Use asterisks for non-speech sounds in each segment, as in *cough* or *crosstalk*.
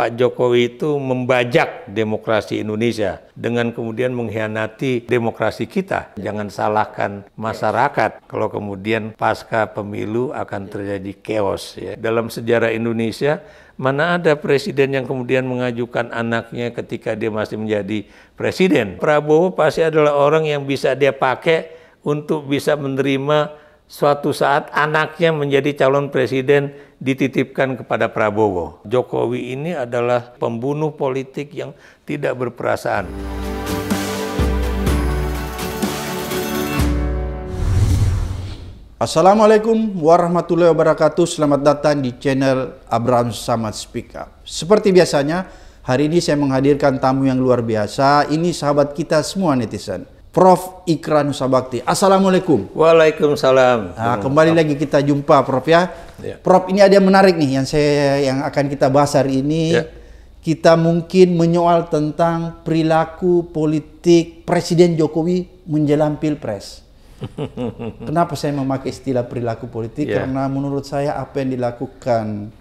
Pak Jokowi itu membajak demokrasi Indonesia dengan kemudian mengkhianati demokrasi kita. Jangan salahkan masyarakat kalau kemudian pasca pemilu akan terjadi chaos ya. Dalam sejarah Indonesia Mana ada presiden yang kemudian mengajukan anaknya ketika dia masih menjadi presiden? Prabowo pasti adalah orang yang bisa dia pakai untuk bisa menerima suatu saat anaknya menjadi calon presiden dititipkan kepada Prabowo. Jokowi ini adalah pembunuh politik yang tidak berperasaan. Assalamualaikum warahmatullahi wabarakatuh. Selamat datang di channel Abraham Samad Speak Up. Seperti biasanya, hari ini saya menghadirkan tamu yang luar biasa. Ini sahabat kita semua netizen Prof. Ikra Nusabakti. Assalamualaikum. Waalaikumsalam. Nah, kembali lagi kita jumpa Prof ya. ya. Prof ini ada yang menarik nih yang saya yang akan kita bahas hari ini. Ya. Kita mungkin menyoal tentang perilaku politik Presiden Jokowi menjelang Pilpres. *laughs* Kenapa saya memakai istilah perilaku politik? Ya. Karena menurut saya apa yang dilakukan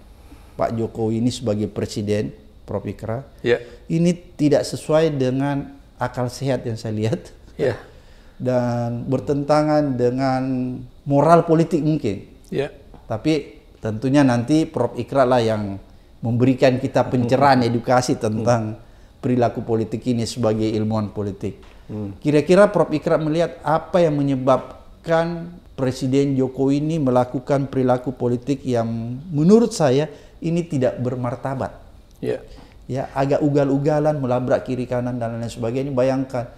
Pak Jokowi ini sebagai presiden Prof Ikra, ya. ini tidak sesuai dengan akal sehat yang saya lihat yeah. Ya. dan bertentangan dengan moral politik mungkin. Yeah. Tapi tentunya nanti Prof Ikra lah yang memberikan kita hmm. pencerahan edukasi tentang hmm. perilaku politik ini sebagai ilmuwan politik. Hmm. Kira-kira hmm. Prof Ikra melihat apa yang menyebabkan Presiden Jokowi ini melakukan perilaku politik yang menurut saya ini tidak bermartabat. Yeah. Ya, agak ugal-ugalan, melabrak kiri kanan dan lain sebagainya. Bayangkan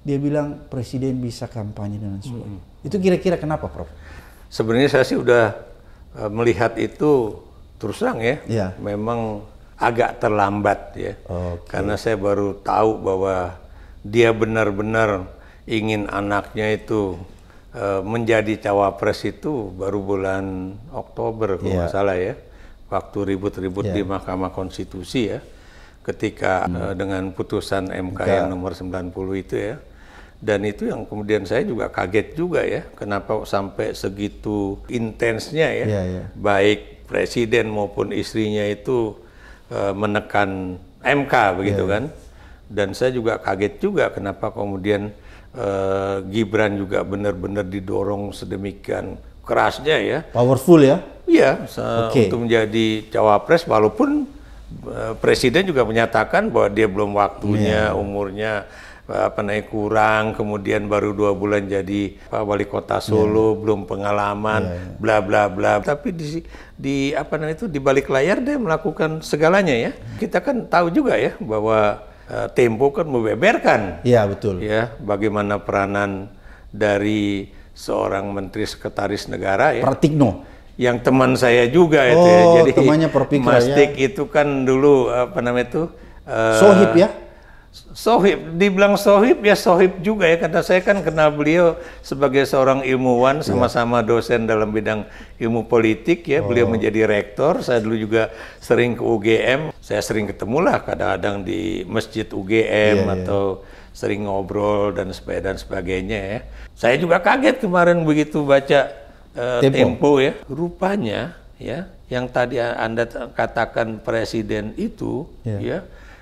dia bilang presiden bisa kampanye dengan suara. -hmm. Itu kira-kira kenapa, Prof? Sebenarnya saya sih udah eh, melihat itu terus terang ya, ya. memang agak terlambat ya, okay. karena saya baru tahu bahwa dia benar-benar ingin anaknya itu eh, menjadi cawapres itu baru bulan Oktober kalau yeah. salah ya, waktu ribut-ribut yeah. di ya. Mahkamah Konstitusi ya, ketika hmm. dengan putusan MK yang nomor 90 itu ya dan itu yang kemudian saya juga kaget juga ya kenapa sampai segitu intensnya ya yeah, yeah. baik presiden maupun istrinya itu uh, menekan MK begitu yeah. Iya. kan dan saya juga kaget juga kenapa kemudian uh, Gibran juga benar-benar didorong sedemikian kerasnya ya powerful ya iya okay. untuk menjadi cawapres walaupun uh, presiden juga menyatakan bahwa dia belum waktunya yeah. umurnya apa naik kurang kemudian baru dua bulan jadi Pak Wali Kota Solo yeah. belum pengalaman iya, iya. bla bla bla tapi di di apa namanya itu di balik layar dia melakukan segalanya ya kita kan tahu juga ya bahwa uh, Tempo kan membeberkan ya yeah, betul ya bagaimana peranan dari seorang menteri sekretaris negara ya Pratikno yang teman saya juga oh, itu ya oh, jadi temannya ya. Mastik ya. itu kan dulu apa namanya itu uh, Sohib ya Sohib, dibilang sohib ya sohib juga ya karena saya kan kenal beliau sebagai seorang ilmuwan iya. sama-sama dosen dalam bidang ilmu politik ya beliau oh. menjadi rektor saya dulu juga sering ke UGM saya sering ketemu lah kadang-kadang di masjid UGM yeah, iya. atau yeah. sering ngobrol dan sebagainya dan sebagainya ya saya juga kaget kemarin begitu baca uh, tempo. tempo ya rupanya ya yang tadi anda katakan presiden itu yeah. ya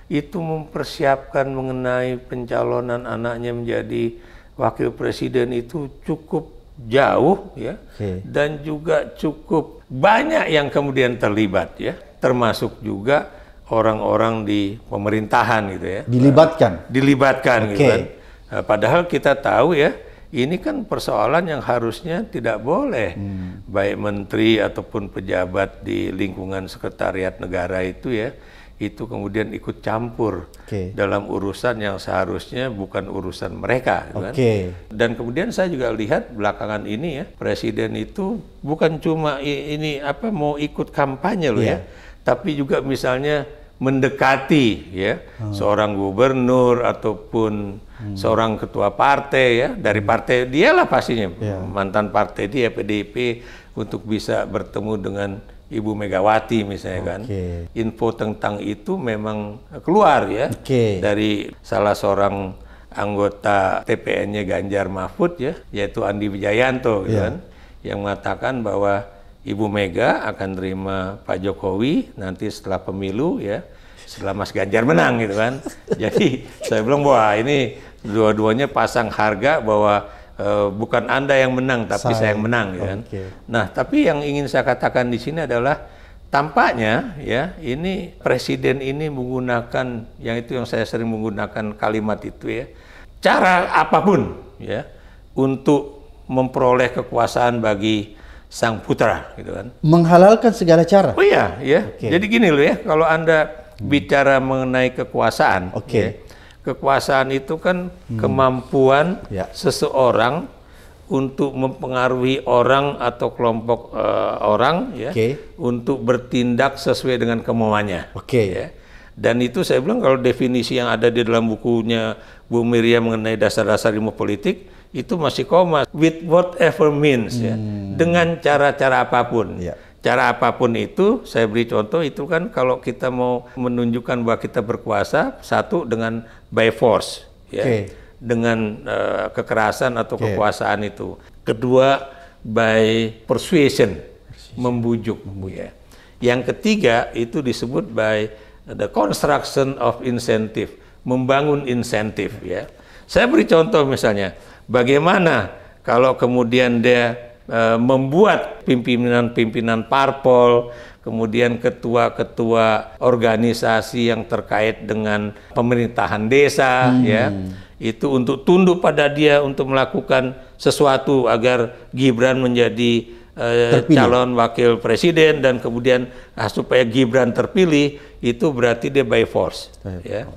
itu mempersiapkan mengenai pencalonan anaknya menjadi wakil presiden itu cukup jauh ya okay. dan juga cukup banyak yang kemudian terlibat ya termasuk juga orang-orang di pemerintahan gitu ya dilibatkan eh, dilibatkan okay. gitu kan nah, padahal kita tahu ya ini kan persoalan yang harusnya tidak boleh hmm. baik menteri ataupun pejabat di lingkungan sekretariat negara itu ya itu kemudian ikut campur okay. dalam urusan yang seharusnya bukan urusan mereka. Gitu kan? Dan kemudian saya juga lihat belakangan ini ya presiden itu bukan cuma ini apa mau ikut kampanye loh yeah. ya, iya. tapi juga misalnya mendekati ya hmm. seorang gubernur ataupun hmm. seorang ketua partai ya dari hmm. partai dialah pastinya yeah. mantan partai dia PDIP untuk bisa bertemu dengan Ibu Megawati misalnya okay. kan. Info tentang itu memang keluar ya okay. dari salah seorang anggota TPN-nya Ganjar Mahfud ya, yaitu Andi Wijayanto gitu yeah. kan, yang mengatakan bahwa Ibu Mega akan terima Pak Jokowi nanti setelah pemilu ya, setelah Mas Ganjar menang gitu kan. *laughs* Jadi saya bilang bahwa ini dua-duanya pasang harga bahwa Eh, bukan Anda yang menang tapi saya, saya yang menang okay. Ya kan. Nah, tapi yang ingin saya katakan di sini adalah tampaknya ya ini presiden ini menggunakan yang itu yang saya sering menggunakan kalimat itu ya. Cara apapun ya untuk memperoleh kekuasaan bagi sang putra gitu kan. Menghalalkan segala cara. Oh iya, ya. Okay. Jadi gini loh ya, kalau Anda bicara mengenai kekuasaan, oke. Okay. Ya, Kekuasaan itu kan hmm. kemampuan ya. seseorang untuk mempengaruhi orang atau kelompok uh, orang ya okay. untuk bertindak sesuai dengan kemauannya. Oke. Okay. Ya. Dan itu saya bilang kalau definisi yang ada di dalam bukunya Bu Miriam mengenai dasar-dasar ilmu politik itu masih koma with whatever means ya. hmm. ya dengan cara-cara apapun. Ya. Cara apapun itu saya beri contoh itu kan kalau kita mau menunjukkan bahwa kita berkuasa satu dengan by force ya dengan uh, kekerasan atau okay. kekuasaan itu kedua by persuasion, membujuk, membujuk ya yang ketiga itu disebut by the construction of incentive membangun insentif ya, ya. saya beri contoh misalnya bagaimana kalau kemudian dia eh, membuat pimpinan-pimpinan parpol kemudian ketua-ketua organisasi yang terkait dengan pemerintahan desa hmm. ya itu untuk tunduk pada dia untuk melakukan sesuatu agar Gibran menjadi eh, calon wakil presiden dan kemudian ah, supaya Gibran terpilih itu berarti dia by force by ya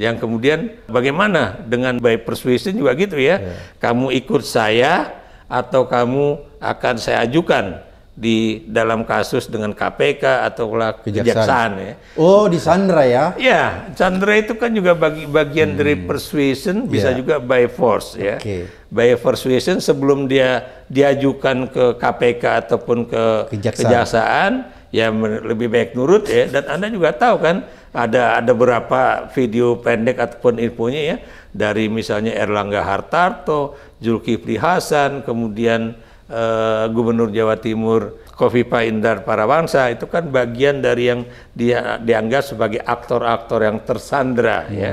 yang kemudian bagaimana dengan by persuasion juga gitu ya yeah. kamu ikut saya atau kamu akan saya ajukan di dalam kasus dengan KPK atau kejaksaan, kejaksaan ya. Oh, di Sandra ya? Ya, Sandra itu kan juga bagi, bagian hmm. dari persuasion, bisa yeah. juga by force ya. Okay. By persuasion sebelum dia diajukan ke KPK ataupun ke kejaksaan, kejaksaan ya lebih baik nurut ya. Dan Anda juga tahu kan ada ada berapa video pendek ataupun infonya ya dari misalnya Erlangga Hartarto, Zulkifli Hasan, kemudian eh, Gubernur Jawa Timur Kofifa Indar Parawansa itu kan bagian dari yang dia dianggap sebagai aktor-aktor yang tersandra hmm. ya.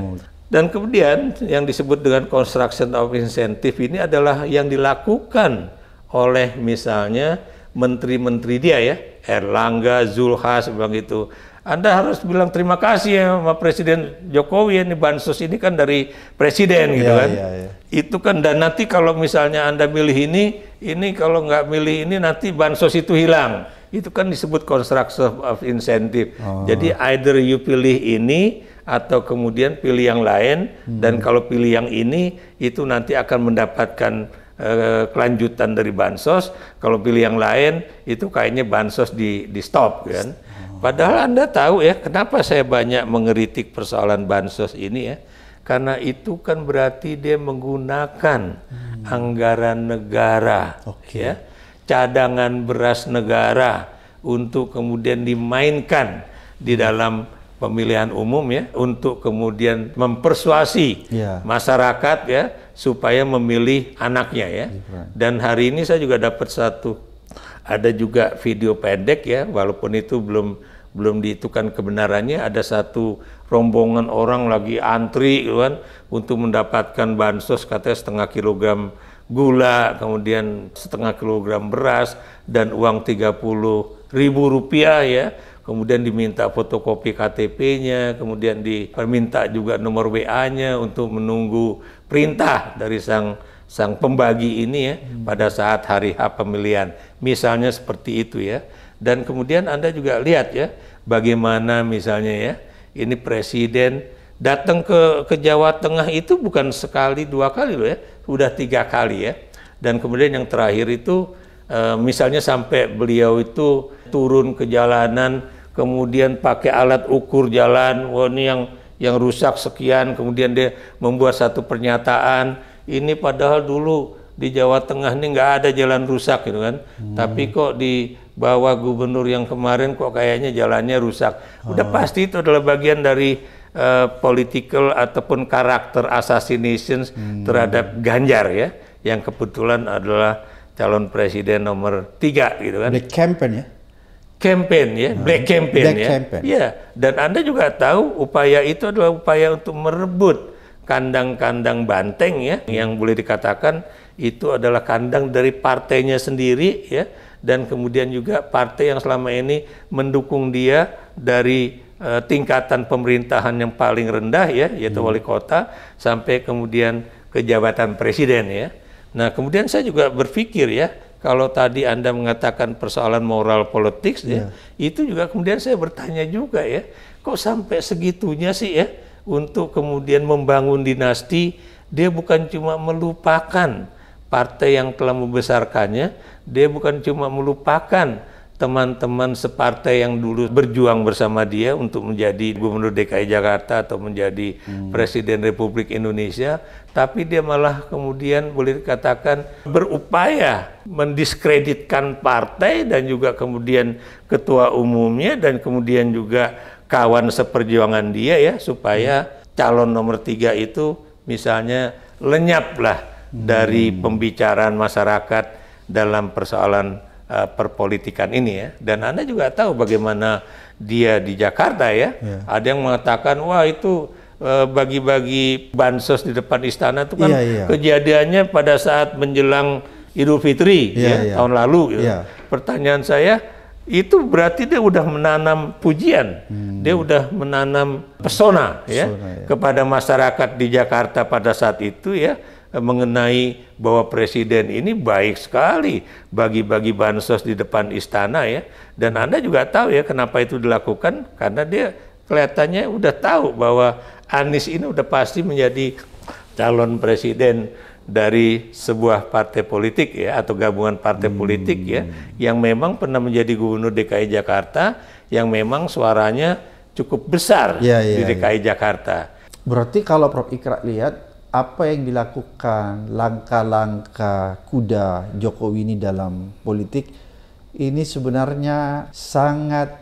Dan kemudian yang disebut dengan construction of incentive ini adalah yang dilakukan oleh misalnya menteri-menteri dia ya, Erlangga, Zulhas, begitu anda harus bilang terima kasih ya sama Presiden Jokowi ya, ini bansos ini kan dari Presiden gitu yeah, kan. Yeah, yeah. Itu kan dan nanti kalau misalnya Anda milih ini, ini kalau nggak milih ini nanti bansos itu hilang. Itu kan disebut construction of incentive. Oh. Jadi either you pilih ini atau kemudian pilih yang lain hmm. dan kalau pilih yang ini itu nanti akan mendapatkan eh, kelanjutan dari bansos. Kalau pilih yang lain, itu kayaknya bansos di di stop kan. Padahal Anda tahu ya, kenapa saya banyak mengeritik persoalan bansos ini ya? Karena itu kan berarti dia menggunakan hmm. anggaran negara, okay. ya, cadangan beras negara untuk kemudian dimainkan di hmm. dalam pemilihan umum ya, untuk kemudian mempersuasi yeah. masyarakat ya supaya memilih anaknya ya. Iya, Dan hari ini saya juga dapat satu ada juga video pendek ya, walaupun itu belum belum dihitungkan kebenarannya ada satu rombongan orang lagi antri gitu kan untuk mendapatkan bansos katanya setengah kilogram gula kemudian setengah kilogram beras dan uang tiga puluh ribu rupiah ya kemudian diminta fotokopi KTP-nya kemudian diminta juga nomor WA-nya untuk menunggu perintah dari sang sang pembagi ini ya pada saat hari H pemilihan misalnya seperti itu ya dan kemudian Anda juga lihat ya, bagaimana misalnya ya, ini presiden datang ke, ke Jawa Tengah itu bukan sekali dua kali loh ya, sudah tiga kali ya. Dan kemudian yang terakhir itu e, misalnya sampai beliau itu turun ke jalanan, kemudian pakai alat ukur jalan, wah ini yang yang rusak sekian, kemudian dia membuat satu pernyataan, ini padahal dulu di Jawa Tengah ini nggak ada jalan rusak gitu kan, hmm. tapi kok di bahwa gubernur yang kemarin kok kayaknya jalannya rusak. Udah hmm. pasti itu adalah bagian dari uh, political ataupun karakter assassinations hmm. terhadap Ganjar ya, yang kebetulan adalah calon presiden nomor tiga gitu kan. Black campaign ya? Campaign ya, hmm. black campaign black ya. Campaign. Ya, dan Anda juga tahu upaya itu adalah upaya untuk merebut kandang-kandang banteng ya, yang boleh dikatakan itu adalah kandang dari partainya sendiri ya dan kemudian juga partai yang selama ini mendukung dia dari uh, tingkatan pemerintahan yang paling rendah ya yaitu hmm. wali kota sampai kemudian ke jabatan presiden ya. Nah, kemudian saya juga berpikir ya kalau tadi Anda mengatakan persoalan moral politik yeah. ya, itu juga kemudian saya bertanya juga ya, kok sampai segitunya sih ya untuk kemudian membangun dinasti dia bukan cuma melupakan partai yang telah membesarkannya, dia bukan cuma melupakan teman-teman separtai yang dulu berjuang bersama dia untuk menjadi gubernur DKI Jakarta atau menjadi hmm. presiden Republik Indonesia, tapi dia malah kemudian boleh dikatakan berupaya mendiskreditkan partai dan juga kemudian ketua umumnya dan kemudian juga kawan seperjuangan dia ya supaya hmm. calon nomor tiga itu misalnya lenyaplah hmm. dari pembicaraan masyarakat dalam persoalan uh, perpolitikan ini ya. Dan Anda juga tahu bagaimana dia di Jakarta ya. Yeah. Ada yang mengatakan wah itu eh, bagi-bagi uh, bansos di depan istana itu kan yeah, yeah. kejadiannya pada saat menjelang Idul Fitri yeah, ya yeah. tahun lalu. Gitu. Iya. Yeah. Pertanyaan saya itu berarti dia sudah menanam pujian, hmm. dia sudah menanam pesona, ya pesona ya, ya kepada masyarakat di Jakarta pada saat itu ya mengenai bahwa presiden ini baik sekali bagi-bagi bansos di depan istana ya. Dan Anda juga tahu ya kenapa itu dilakukan karena dia kelihatannya udah tahu bahwa Anies ini udah pasti menjadi calon presiden dari sebuah partai politik ya atau gabungan partai hmm. politik ya yang memang pernah menjadi gubernur DKI Jakarta yang memang suaranya cukup besar ya, ya, di DKI ya. Jakarta. Berarti kalau Prof Ikra lihat apa yang dilakukan langkah-langkah kuda Jokowi ini dalam politik ini sebenarnya sangat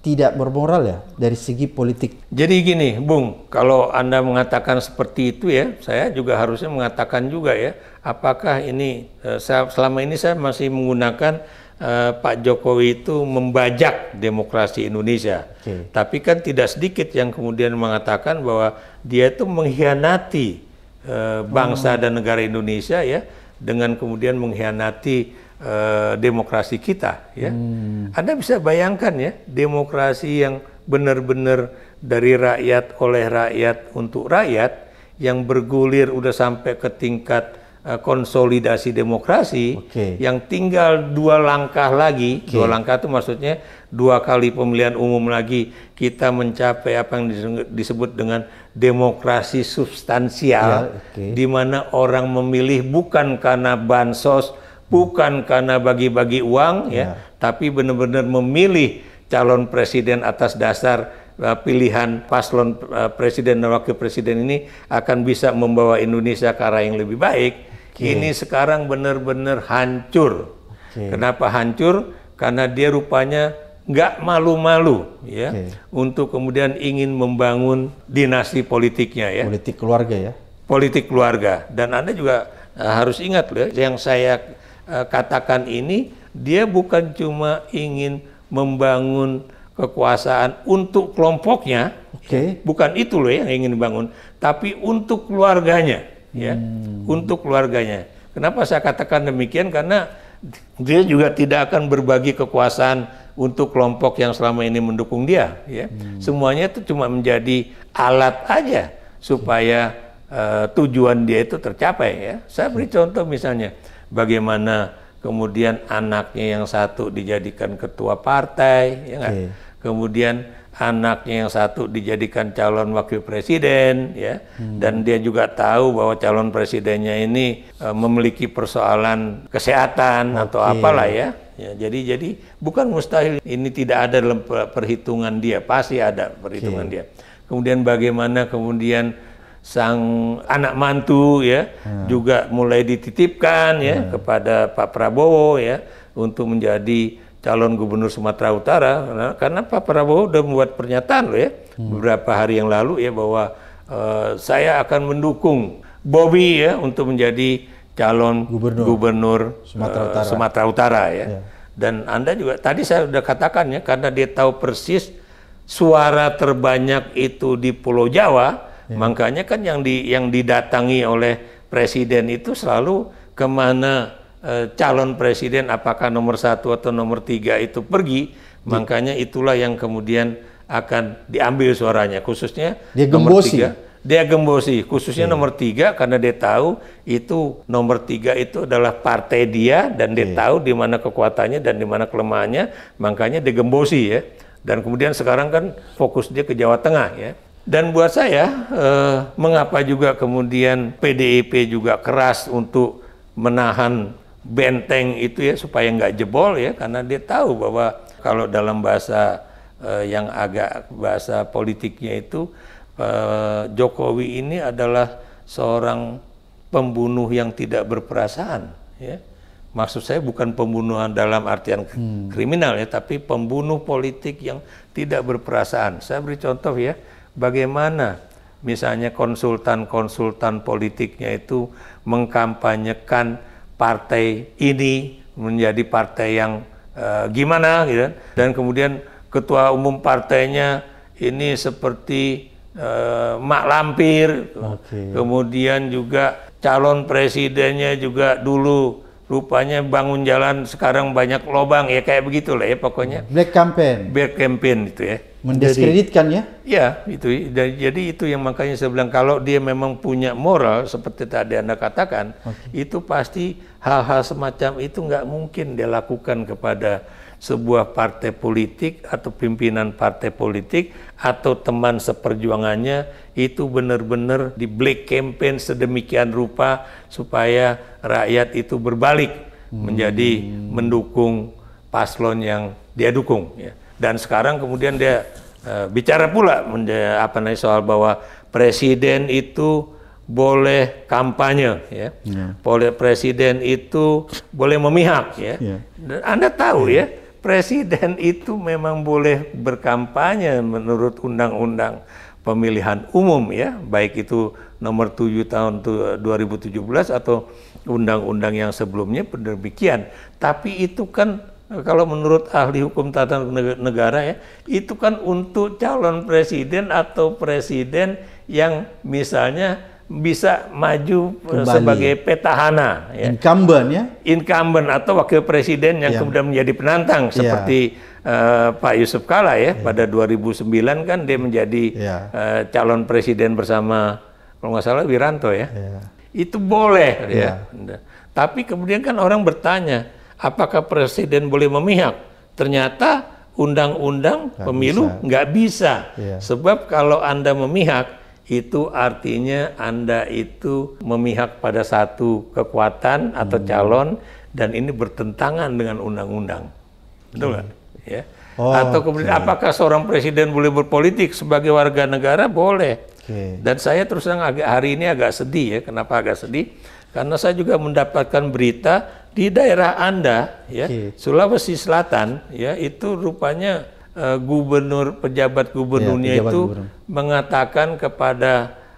tidak bermoral ya dari segi politik. Jadi gini, Bung, kalau Anda mengatakan seperti itu ya, saya juga harusnya mengatakan juga ya, apakah ini eh, selama ini saya masih menggunakan eh, Pak Jokowi itu membajak demokrasi Indonesia. Okay. Tapi kan tidak sedikit yang kemudian mengatakan bahwa dia itu mengkhianati Eh, bangsa hmm. dan negara Indonesia ya dengan kemudian mengkhianati e, demokrasi kita ya. Hmm. Anda bisa bayangkan ya demokrasi yang benar-benar dari rakyat oleh rakyat untuk rakyat yang bergulir udah sampai ke tingkat Eh, konsolidasi demokrasi okay. yang tinggal dua langkah lagi okay. dua langkah itu maksudnya dua kali pemilihan umum lagi kita mencapai apa yang disebut dengan demokrasi substansial yeah, okay. di mana orang memilih bukan karena bansos bukan karena bagi-bagi uang yeah. ya tapi benar-benar memilih calon presiden atas dasar eh, pilihan paslon eh, presiden dan wakil presiden ini akan bisa membawa Indonesia ke arah yang lebih baik Okay. Ini sekarang benar-benar hancur. Okay. Kenapa hancur? Karena dia rupanya nggak malu-malu ya okay. untuk kemudian ingin membangun dinasti politiknya ya. Politik keluarga ya. Politik keluarga dan Anda juga uh, harus ingat loh yang saya uh, katakan ini dia bukan cuma ingin membangun kekuasaan untuk kelompoknya. Okay. Bukan itu loh yang ingin dibangun, tapi untuk keluarganya ya hmm. untuk keluarganya. Kenapa saya katakan demikian? Karena dia juga tidak akan berbagi kekuasaan untuk kelompok yang selama ini mendukung dia. Ya. Hmm. Semuanya itu cuma menjadi alat aja supaya uh, tujuan dia itu tercapai. Ya. Saya beri contoh misalnya bagaimana kemudian anaknya yang satu dijadikan ketua partai, ya okay. kemudian anaknya yang satu dijadikan calon wakil presiden ya hmm. dan dia juga tahu bahwa calon presidennya ini e, memiliki persoalan kesehatan okay. atau apalah ya. ya jadi jadi bukan mustahil ini tidak ada dalam perhitungan dia pasti ada perhitungan okay. dia kemudian bagaimana kemudian sang anak mantu ya hmm. juga mulai dititipkan ya hmm. kepada Pak Prabowo ya untuk menjadi calon gubernur Sumatera Utara karena, karena Pak Prabowo sudah membuat pernyataan loh ya hmm. beberapa hari yang lalu ya bahwa uh, saya akan mendukung Bobby ya untuk menjadi calon gubernur, gubernur Sumatera, uh, Utara. Sumatera Utara ya. ya. Dan Anda juga tadi saya sudah katakan ya karena dia tahu persis suara terbanyak itu di Pulau Jawa, ya. makanya kan yang di yang didatangi oleh presiden itu selalu kemana Eh, calon presiden apakah nomor satu atau nomor tiga itu pergi, hmm. makanya itulah yang kemudian akan diambil suaranya, khususnya dia nomor gembosi. tiga. Dia gembosi, khususnya hmm. nomor tiga karena dia tahu itu nomor tiga itu adalah partai dia dan dia hmm. tahu di mana kekuatannya dan di mana kelemahannya, makanya dia gembosi ya. Dan kemudian sekarang kan fokus dia ke Jawa Tengah ya. Dan buat saya, eh, mengapa juga kemudian PDIP juga keras untuk menahan benteng itu ya supaya nggak jebol ya karena dia tahu bahwa kalau dalam bahasa eh, yang agak bahasa politiknya itu eh, Jokowi ini adalah seorang pembunuh yang tidak berperasaan ya maksud saya bukan pembunuhan dalam artian hmm. kriminal ya tapi pembunuh politik yang tidak berperasaan saya beri contoh ya bagaimana misalnya konsultan-konsultan politiknya itu mengkampanyekan partai ini menjadi partai yang uh, gimana gitu kan. dan kemudian ketua umum partainya ini seperti uh, mak lampir gitu. okay. kemudian juga calon presidennya juga dulu rupanya bangun jalan sekarang banyak lobang ya kayak begitulah ya pokoknya black campaign black campaign itu ya mendiskreditkan ya ya itu dan, jadi itu yang makanya saya bilang kalau dia memang punya moral seperti tadi anda katakan okay. itu pasti hal-hal semacam itu nggak mungkin dia lakukan kepada sebuah partai politik atau pimpinan partai politik atau teman seperjuangannya itu benar-benar di black campaign sedemikian rupa supaya rakyat itu berbalik hmm. menjadi mendukung paslon yang dia dukung ya. Dan sekarang kemudian dia uh, bicara pula apa namanya soal bahwa presiden itu boleh kampanye ya. Yeah. Boleh presiden itu boleh memihak ya. Yeah. Anda tahu yeah. ya, ya. Presiden itu memang boleh berkampanye menurut undang-undang pemilihan umum ya, baik itu nomor 7 tahun 2017 atau undang-undang yang sebelumnya demikian. Tapi itu kan kalau menurut ahli hukum tata negara ya, itu kan untuk calon presiden atau presiden yang misalnya bisa maju eh, Kembali. sebagai petahana, ya. incumbent ya, incumbent atau wakil presiden yang yeah. kemudian menjadi penantang yeah. seperti uh, Pak Yusuf Kala ya yeah. pada 2009 kan dia menjadi yeah. Ya. uh, calon presiden bersama kalau nggak salah Wiranto ya, yeah. itu boleh yeah. ya. Tapi kemudian kan orang bertanya apakah presiden boleh memihak? Ternyata undang-undang pemilu nggak bisa, gak bisa. Ya. Yeah. sebab kalau anda memihak itu artinya Anda itu memihak pada satu kekuatan atau hmm. calon dan ini bertentangan dengan undang-undang. Betul Hmm. Kan? Ya. Oh, atau kemudian okay. apakah seorang presiden boleh berpolitik sebagai warga negara? Boleh. Okay. Dan saya terus terang agak hari ini agak sedih ya. Kenapa agak sedih? Karena saya juga mendapatkan berita di daerah Anda ya, okay. Sulawesi Selatan ya, itu rupanya uh, gubernur pejabat gubernurnya ya, pejabat itu gubernur. mengatakan kepada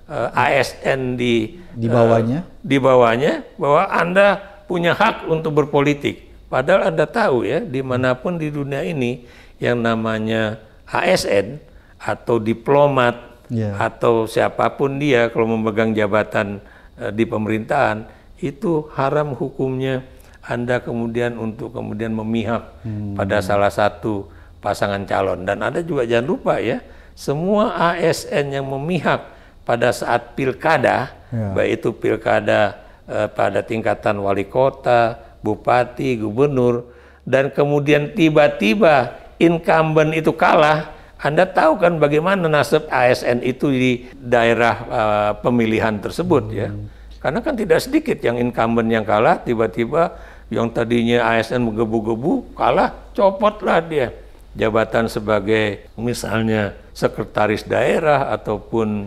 uh, eh, ASN di di bawahnya uh, di bawahnya bahwa Anda punya hak untuk berpolitik. Padahal Anda tahu ya dimanapun di dunia ini yang namanya ASN atau diplomat ya. atau siapapun dia kalau memegang jabatan uh, di pemerintahan itu haram hukumnya Anda kemudian untuk kemudian memihak hmm. pada salah satu pasangan calon. Dan ada juga jangan lupa ya, semua ASN yang memihak pada saat pilkada, ya. baik itu pilkada eh, pada tingkatan wali kota, bupati, gubernur, dan kemudian tiba-tiba incumbent itu kalah, Anda tahu kan bagaimana nasib ASN itu di daerah uh, pemilihan tersebut ya. hmm. ya. Karena kan tidak sedikit yang incumbent yang kalah, tiba-tiba yang tadinya ASN menggebu-gebu kalah, copotlah dia jabatan sebagai misalnya sekretaris daerah ataupun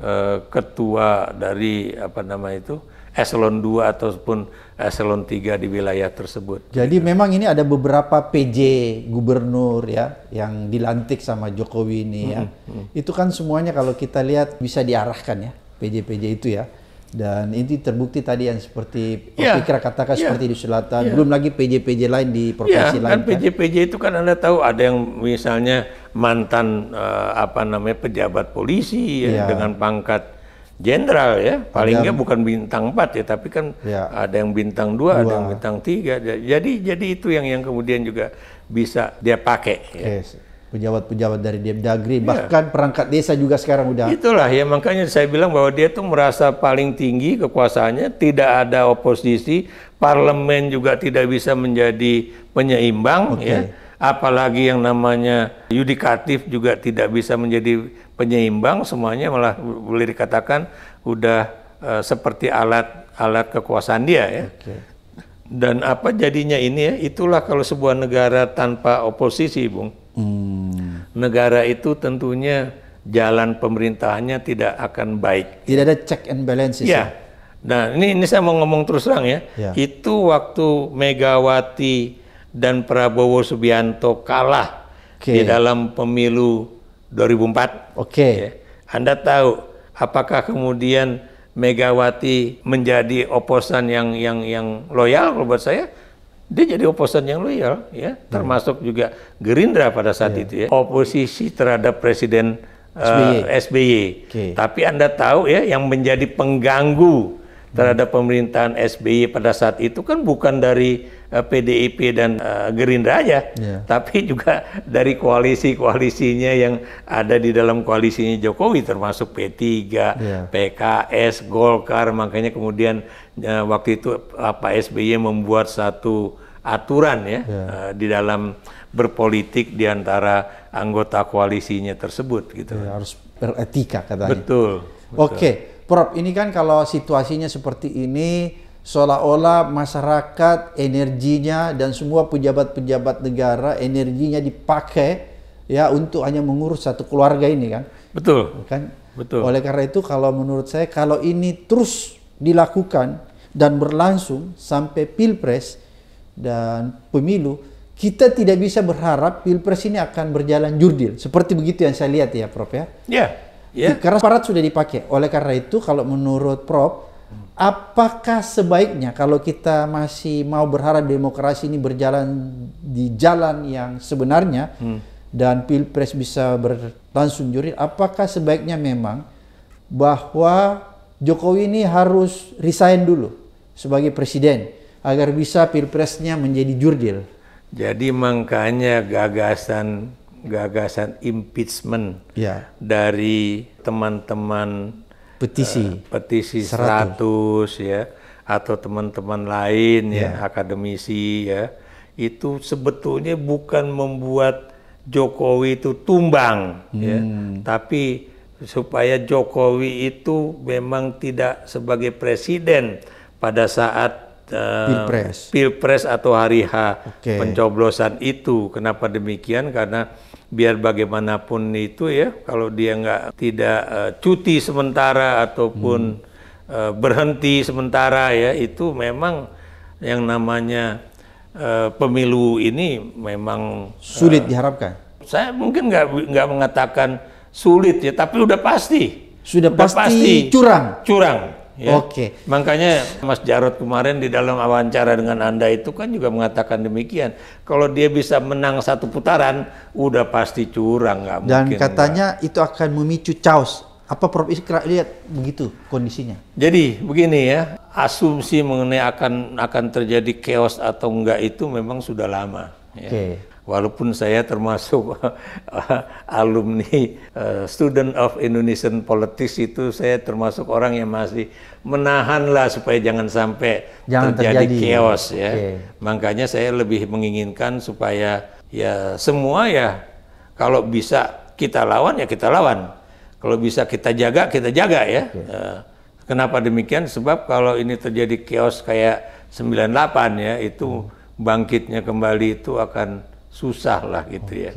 e, ketua dari apa nama itu eselon 2 ataupun eselon 3 di wilayah tersebut. Jadi gitu. memang ini ada beberapa PJ gubernur ya yang dilantik sama Jokowi ini ya. Hmm, hmm. Itu kan semuanya kalau kita lihat bisa diarahkan ya PJ-PJ itu ya. Dan ini terbukti tadi yang seperti yeah. katakan yeah. seperti di selatan, yeah. belum lagi PJ-PJ lain di provinsi yeah, lain. Kan PJ-PJ itu kan Anda tahu ada yang misalnya mantan uh, apa namanya pejabat polisi yeah. ya, dengan pangkat jenderal ya, paling nggak bukan bintang 4 ya, tapi kan yeah. ada yang bintang dua, 2, ada yang bintang tiga. Jadi jadi itu yang yang kemudian juga bisa dia pakai ya. Yes pejabat-pejabat dari Dagri, ya. bahkan perangkat desa juga sekarang udah. Itulah ya makanya saya bilang bahwa dia tuh merasa paling tinggi kekuasaannya, tidak ada oposisi, parlemen juga tidak bisa menjadi penyeimbang okay. ya. Apalagi yang namanya yudikatif juga tidak bisa menjadi penyeimbang, semuanya malah boleh dikatakan udah uh, seperti alat-alat kekuasaan dia ya. Okay. Dan apa jadinya ini ya, itulah kalau sebuah negara tanpa oposisi, Bung Hmm. Negara itu tentunya jalan pemerintahannya tidak akan baik. Tidak ada check and balance. Ya. ya. Nah, ini ini saya mau ngomong terus terang ya. ya. Itu waktu Megawati dan Prabowo Subianto kalah okay. di dalam pemilu 2004. Oke. Okay. Ya. Anda tahu apakah kemudian Megawati menjadi oposan yang yang yang loyal kalau buat saya? dia jadi oposan yang loyal ya hmm. termasuk juga Gerindra pada saat yeah. itu ya oposisi terhadap presiden uh, eh, SBY, SBY. Okay. tapi Anda tahu ya yang menjadi pengganggu terhadap pemerintahan SBY pada saat itu kan bukan dari PDIP eh, dan uh, Gerindra aja, yeah. tapi juga dari koalisi-koalisinya yang ada di dalam koalisinya Jokowi termasuk P3, yeah. PKS, Golkar, makanya kemudian uh, waktu itu uh, Pak SBY membuat satu aturan ya yeah. Iya. uh, di dalam berpolitik di antara anggota koalisinya tersebut gitu. Yeah, harus beretika katanya. Betul. betul. Oke, okay. Prof, ini kan kalau situasinya seperti ini seolah-olah masyarakat energinya dan semua pejabat-pejabat negara energinya dipakai ya untuk hanya mengurus satu keluarga ini kan. Betul. Kan? Betul. Oleh karena itu kalau menurut saya kalau ini terus dilakukan dan berlangsung sampai Pilpres dan pemilu kita tidak bisa berharap Pilpres ini akan berjalan jurdil. Seperti begitu yang saya lihat ya Prof ya. Iya. Yeah. Yeah. Karena aparat sudah dipakai. Oleh karena itu kalau menurut Prof apakah sebaiknya kalau kita masih mau berharap demokrasi ini berjalan di jalan yang sebenarnya hmm. dan pilpres bisa berlangsung juri, apakah sebaiknya memang bahwa Jokowi ini harus resign dulu sebagai presiden agar bisa pilpresnya menjadi jurdil? Jadi makanya gagasan gagasan impeachment ya. dari teman-teman petisi uh, petisi 100, 100 ya atau teman-teman lain yeah. ya akademisi ya itu sebetulnya bukan membuat Jokowi itu tumbang ya. hmm. ya tapi supaya Jokowi itu memang tidak sebagai presiden pada saat eh, pilpres pilpres atau hari H okay. pencoblosan itu kenapa demikian karena biar bagaimanapun itu ya kalau dia nggak tidak uh, cuti sementara ataupun hmm. uh, berhenti sementara ya itu memang yang namanya uh, pemilu ini memang sulit uh, diharapkan. Saya mungkin nggak nggak mengatakan sulit ya tapi udah pasti sudah sudah pasti, pasti curang curang Ya. Oke. Okay. Makanya Mas Jarod kemarin di dalam wawancara dengan Anda itu kan juga mengatakan demikian. Kalau dia bisa menang satu putaran, udah pasti curang nggak mungkin. Dan katanya enggak. itu akan memicu chaos. Apa Prof Iskra lihat begitu kondisinya? Jadi begini ya, asumsi mengenai akan akan terjadi chaos atau enggak itu memang sudah lama. Ya. Oke. Okay walaupun saya termasuk *laughs* eh, alumni uh, student of Indonesian politics itu saya termasuk orang yang masih menahanlah supaya jangan sampai jangan terjadi, terjadi chaos ya. Okay. Makanya saya lebih menginginkan supaya ya semua ya kalau bisa kita lawan ya kita lawan. Kalau bisa kita jaga kita jaga ya. Okay. Uh, eh, kenapa demikian? Sebab kalau ini terjadi chaos kayak 98 ya itu hmm. bangkitnya kembali itu akan susah lah gitu okay. ya.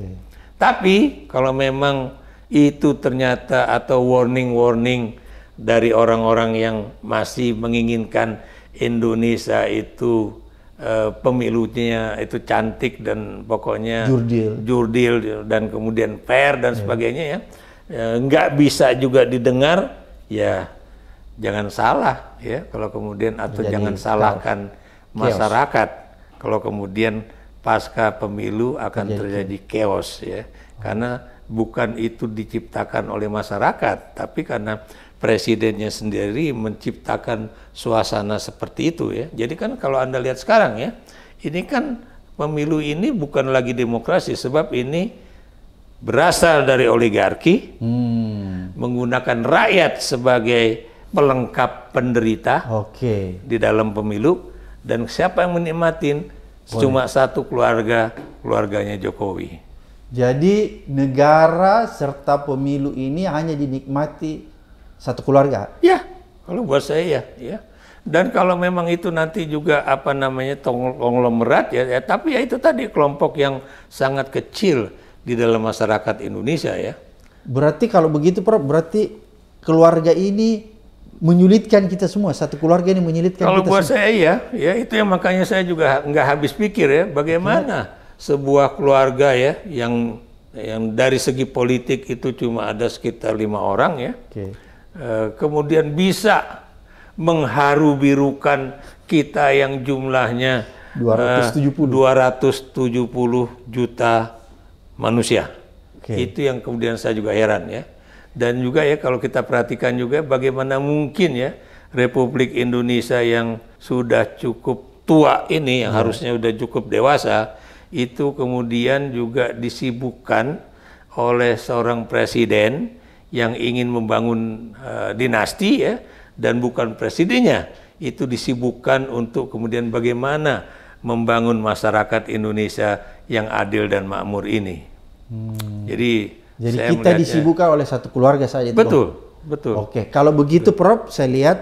Tapi kalau memang itu ternyata atau warning-warning dari orang-orang yang masih menginginkan Indonesia itu uh, pemilunya itu cantik dan pokoknya jurdil, jurdil dan kemudian fair dan yeah. sebagainya ya uh, nggak bisa juga didengar ya jangan salah ya kalau kemudian atau Menjadi jangan salahkan masyarakat kalau kemudian pasca pemilu akan terjadi chaos ya. Karena bukan itu diciptakan oleh masyarakat, tapi karena presidennya sendiri menciptakan suasana seperti itu ya. Jadi kan kalau Anda lihat sekarang ya, ini kan pemilu ini bukan lagi demokrasi sebab ini berasal dari oligarki hmm. menggunakan rakyat sebagai pelengkap penderita okay. di dalam pemilu dan siapa yang menikmatin boleh. Cuma satu keluarga, keluarganya Jokowi. Jadi negara serta pemilu ini hanya dinikmati satu keluarga. Ya, kalau buat saya ya, ya. Dan kalau memang itu nanti juga apa namanya konglomerat ya, ya, tapi ya itu tadi kelompok yang sangat kecil di dalam masyarakat Indonesia ya. Berarti kalau begitu Prof, berarti keluarga ini menyulitkan kita semua. Satu keluarga ini menyulitkan Kalau kita buat semua. saya ya, ya itu yang makanya saya juga nggak habis pikir ya, bagaimana ya. sebuah keluarga ya yang yang dari segi politik itu cuma ada sekitar lima orang ya, okay. e, eh, kemudian bisa mengharu birukan kita yang jumlahnya 270, e, 270 juta manusia. Okay. Itu yang kemudian saya juga heran ya. Dan juga ya kalau kita perhatikan juga bagaimana mungkin ya Republik Indonesia yang sudah cukup tua ini yang hmm. harusnya sudah cukup dewasa itu kemudian juga disibukkan oleh seorang presiden yang ingin membangun uh, dinasti ya dan bukan presidennya itu disibukkan untuk kemudian bagaimana membangun masyarakat Indonesia yang adil dan makmur ini. Hmm. Jadi jadi saya kita disibukkan oleh satu keluarga saja. Betul, dong. betul. Oke, kalau begitu betul. Prof, saya lihat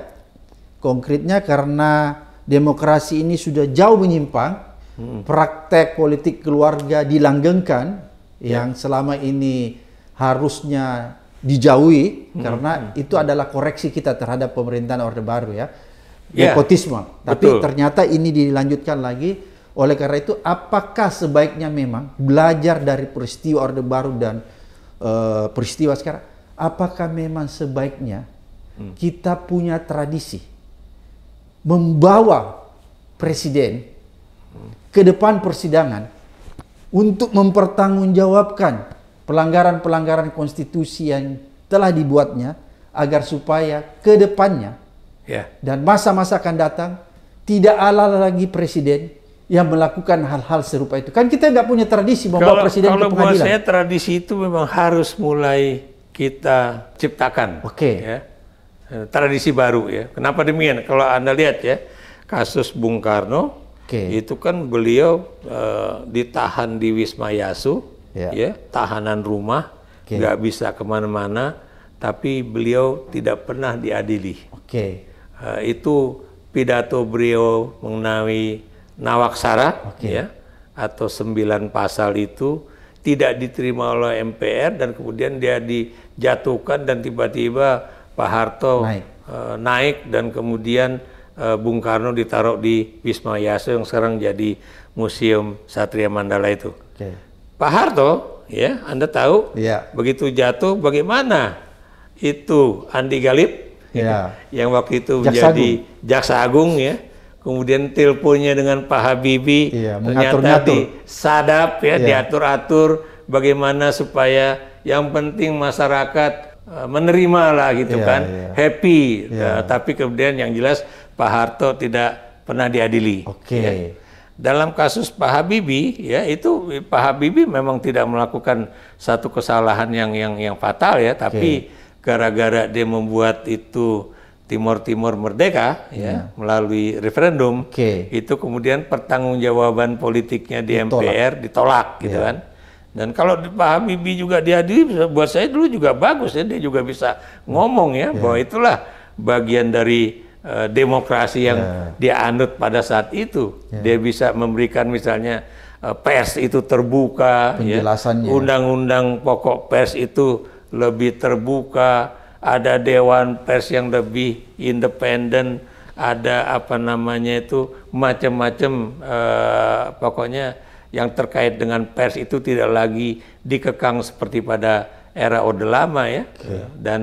konkretnya karena demokrasi ini sudah jauh menyimpang, hmm. praktek politik keluarga dilanggengkan yeah. yang selama ini harusnya dijauhi hmm. karena hmm. itu adalah koreksi kita terhadap pemerintahan Orde Baru ya. Yeah. Ya. Tapi betul. ternyata ini dilanjutkan lagi oleh karena itu apakah sebaiknya memang belajar dari peristiwa Orde Baru dan uh, peristiwa sekarang, apakah memang sebaiknya hmm. kita punya tradisi membawa presiden hmm. ke depan persidangan untuk mempertanggungjawabkan pelanggaran-pelanggaran konstitusi yang telah dibuatnya agar supaya ke depannya yeah. dan masa-masa akan datang tidak ala lagi presiden yang melakukan hal-hal serupa itu. Kan kita nggak punya tradisi membawa kalau, presiden kalau ke pengadilan. Kalau buat saya tradisi itu memang harus mulai kita ciptakan. Oke. Okay. Ya. Eh, tradisi baru ya. Kenapa demikian? Kalau Anda lihat ya, kasus Bung Karno okay. itu kan beliau uh, ditahan di Wisma Yasu, yeah. ya, tahanan rumah, nggak okay. bisa kemana-mana, tapi beliau tidak pernah diadili. Oke. Okay. Uh, eh, itu pidato beliau mengenai nawaksara okay. ya atau sembilan pasal itu tidak diterima oleh MPR dan kemudian dia dijatuhkan dan tiba-tiba Pak Harto naik, e, naik dan kemudian e, Bung Karno ditaruh di Wisma Yaso yang sekarang jadi Museum Satria Mandala itu. Okay. Pak Harto, ya Anda tahu, yeah. begitu jatuh bagaimana itu Andi Galip yeah. *laughs* yang waktu itu Jaksa menjadi Agung. Jaksa Agung ya kemudian teleponnya dengan Pak Habibie iya, mengatur di sadap ya iya. diatur-atur bagaimana supaya yang penting masyarakat e, menerima lah gitu iya, kan iya. happy iya. Uh, tapi kemudian yang jelas Pak Harto tidak pernah diadili. Oke. Okay. Ya. Dalam kasus Pak Habibie ya itu Pak Habibie memang tidak melakukan satu kesalahan yang yang yang fatal ya tapi gara-gara okay. dia membuat itu Timur-Timur merdeka yeah. ya iya. melalui referendum okay. itu kemudian pertanggungjawaban politiknya di ditolak. MPR ditolak yeah. gitu iya. kan dan kalau Pak Habibie juga dihadiri buat saya dulu juga bagus ya dia juga bisa ngomong ya yeah. bahwa itulah bagian dari uh, demokrasi yang yeah. dia anut pada saat itu yeah. dia bisa memberikan misalnya uh, pers itu terbuka ya undang-undang pokok pers itu lebih terbuka ada dewan pers yang lebih independen, ada apa namanya itu macam-macam eh, pokoknya yang terkait dengan pers itu tidak lagi dikekang seperti pada era Orde Lama ya. Okay. Iya. Dan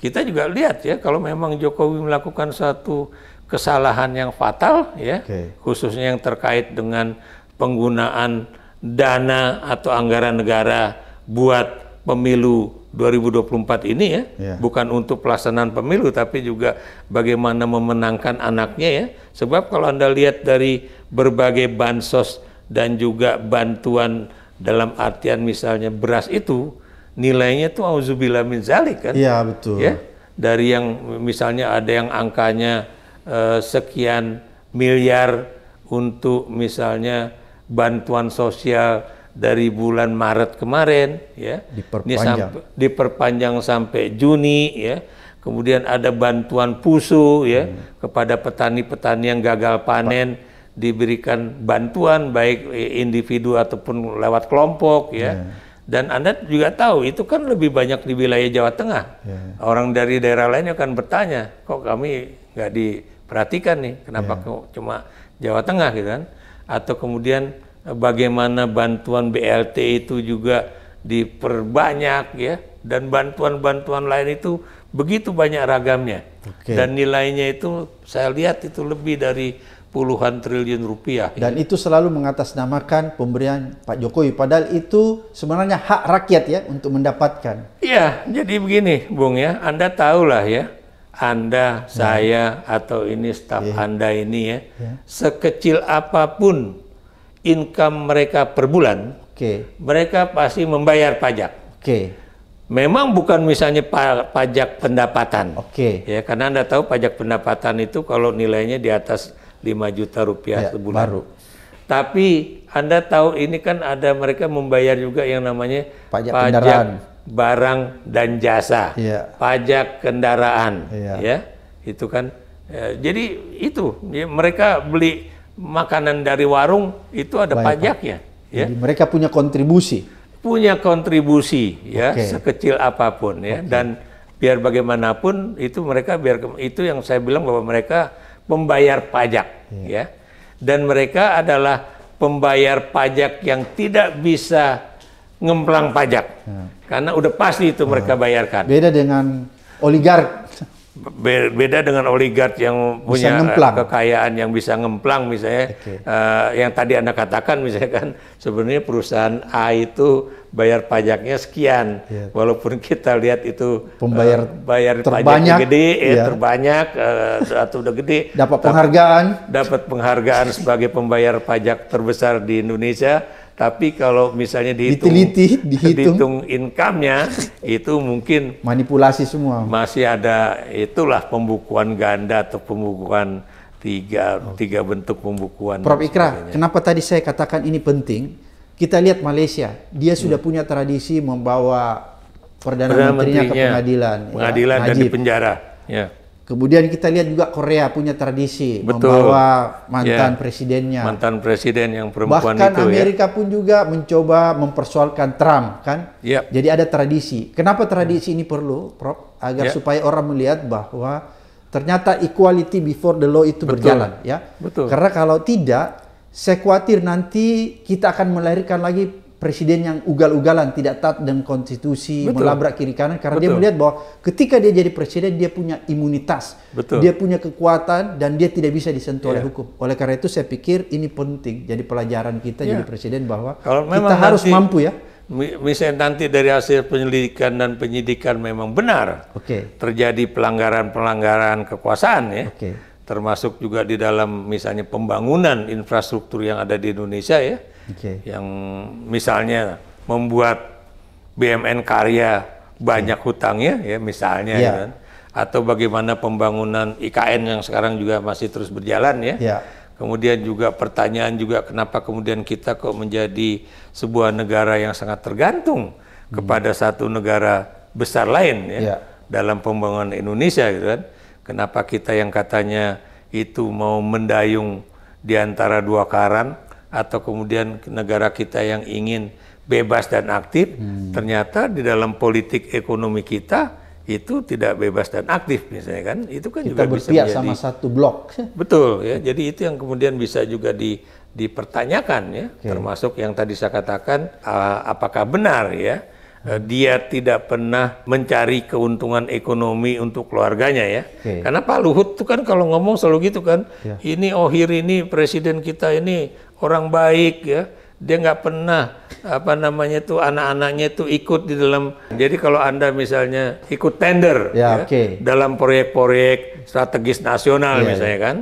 kita juga lihat ya kalau memang Jokowi melakukan satu kesalahan yang fatal ya, okay. khususnya yang terkait dengan penggunaan dana atau anggaran negara buat pemilu 2024 ini ya, yeah. bukan untuk pelaksanaan pemilu tapi juga bagaimana memenangkan anaknya ya. Sebab kalau Anda lihat dari berbagai bansos dan juga bantuan dalam artian misalnya beras itu nilainya itu auzubillah min zalik kan. Iya, betul. Ya. Dari yang misalnya ada yang angkanya eh, sekian miliar untuk misalnya bantuan sosial dari bulan Maret kemarin ya diperpanjang sampe, diperpanjang sampai Juni ya kemudian ada bantuan pusu ya hmm. kepada petani-petani yang gagal panen Pak. diberikan bantuan baik individu ataupun lewat kelompok ya yeah. dan Anda juga tahu itu kan lebih banyak di wilayah Jawa Tengah yeah. orang dari daerah lainnya akan bertanya kok kami nggak diperhatikan nih kenapa yeah. kok cuma Jawa Tengah gitu kan atau kemudian bagaimana bantuan BLT itu juga diperbanyak ya dan bantuan-bantuan lain itu begitu banyak ragamnya okay. dan nilainya itu saya lihat itu lebih dari puluhan triliun rupiah. Ya. Dan ya. itu selalu mengatasnamakan pemberian Pak Jokowi, padahal itu sebenarnya hak rakyat ya untuk mendapatkan. Iya, jadi begini, Bung ya, Anda tahulah ya, Anda, ya. saya atau ini staf ya. Anda ini ya, ya, sekecil apapun income mereka per bulan, okay. mereka pasti membayar pajak. Okay. Memang bukan misalnya pajak pendapatan. Oke. Okay. Ya, karena Anda tahu pajak pendapatan itu kalau nilainya di atas 5 juta rupiah ya, sebulan. Baru. Tapi Anda tahu ini kan ada mereka membayar juga yang namanya pajak, pajak kendaraan. barang dan jasa. Ya. Pajak kendaraan. Ya. ya. Itu kan. Ya, jadi itu ya, mereka beli makanan dari warung itu ada Baik, pajaknya. Ya. Jadi mereka punya kontribusi. Punya kontribusi ya sekecil apapun ya okay. dan biar bagaimanapun itu mereka biar itu yang saya bilang bahwa mereka pembayar pajak yeah. ya dan mereka adalah pembayar pajak yang tidak bisa ngemplang pajak yeah. karena udah pasti itu mereka iya. bayarkan. Beda dengan oligark beda dengan oligark yang punya eh, kekayaan yang bisa ngemplang misalnya okay. uh, eh, yang tadi anda katakan misalnya kan sebenarnya perusahaan A itu bayar pajaknya sekian yeah. walaupun kita lihat itu pembayar uh, bayar terbanyak, pajak gede yeah. Iya. terbanyak uh, satu udah gede dapat penghargaan dapat penghargaan sebagai pembayar pajak terbesar di Indonesia tapi kalau misalnya dihitung, Diteliti, dihitung. dihitung income-nya itu mungkin manipulasi semua. Masih ada itulah pembukuan ganda atau pembukuan tiga oh. tiga bentuk pembukuan. Prof Ikra, kenapa tadi saya katakan ini penting? Kita lihat Malaysia, dia hmm. sudah punya tradisi membawa perdana, perdana menterinya, menterinya ke pengadilan, pengadilan ya, dan di penjara. Ya. Kemudian kita lihat juga Korea punya tradisi Betul. membawa ya. mantan yeah. presidennya. Mantan presiden yang perempuan Bahkan itu Bahkan ya. Amerika pun juga mencoba mempersoalkan Trump kan. Yeah. Jadi ada tradisi. Kenapa tradisi ini perlu, Prof? Agar yeah. supaya orang melihat bahwa ternyata equality before the law itu Betul. berjalan ya. Betul. Karena kalau tidak, saya khawatir nanti kita akan melahirkan lagi presiden yang ugal-ugalan tidak taat dan konstitusi Betul. melabrak kiri kanan karena Betul. dia melihat bahwa ketika dia jadi presiden dia punya imunitas Betul. dia punya kekuatan dan dia tidak bisa disentuh yeah. oleh iya. hukum oleh karena itu saya pikir ini penting jadi pelajaran kita yeah. jadi presiden bahwa Kalau kita harus mampu ya misalnya nanti dari hasil penyelidikan dan penyidikan memang benar okay. terjadi pelanggaran-pelanggaran kekuasaan ya okay. termasuk juga di dalam misalnya pembangunan infrastruktur yang ada di Indonesia ya okay. yang misalnya membuat BMN Karya banyak okay. Iya. hutangnya ya misalnya yeah. kan atau bagaimana pembangunan IKN yang sekarang juga masih terus berjalan ya. Yeah. Kemudian juga pertanyaan juga kenapa kemudian kita kok menjadi sebuah negara yang sangat tergantung hmm. kepada satu negara besar lain ya yeah. dalam pembangunan Indonesia gitu kan. Kenapa kita yang katanya itu mau mendayung di antara dua karang atau kemudian negara kita yang ingin bebas dan aktif, hmm. ternyata di dalam politik ekonomi kita itu tidak bebas dan aktif misalnya kan itu kan kita juga bisa menjadi sama satu blok betul ya jadi itu yang kemudian bisa juga di dipertanyakan ya okay. termasuk yang tadi saya katakan uh, apakah benar ya uh, dia tidak pernah mencari keuntungan ekonomi untuk keluarganya ya. Okay. Karena Pak Luhut tuh kan kalau ngomong selalu gitu kan. Yeah. Ini Ohir ini presiden kita ini orang baik ya dia nggak pernah apa namanya tuh anak-anaknya itu ikut di dalam jadi kalau anda misalnya ikut tender ya, ya okay. dalam proyek-proyek strategis nasional yeah, misalnya yeah. kan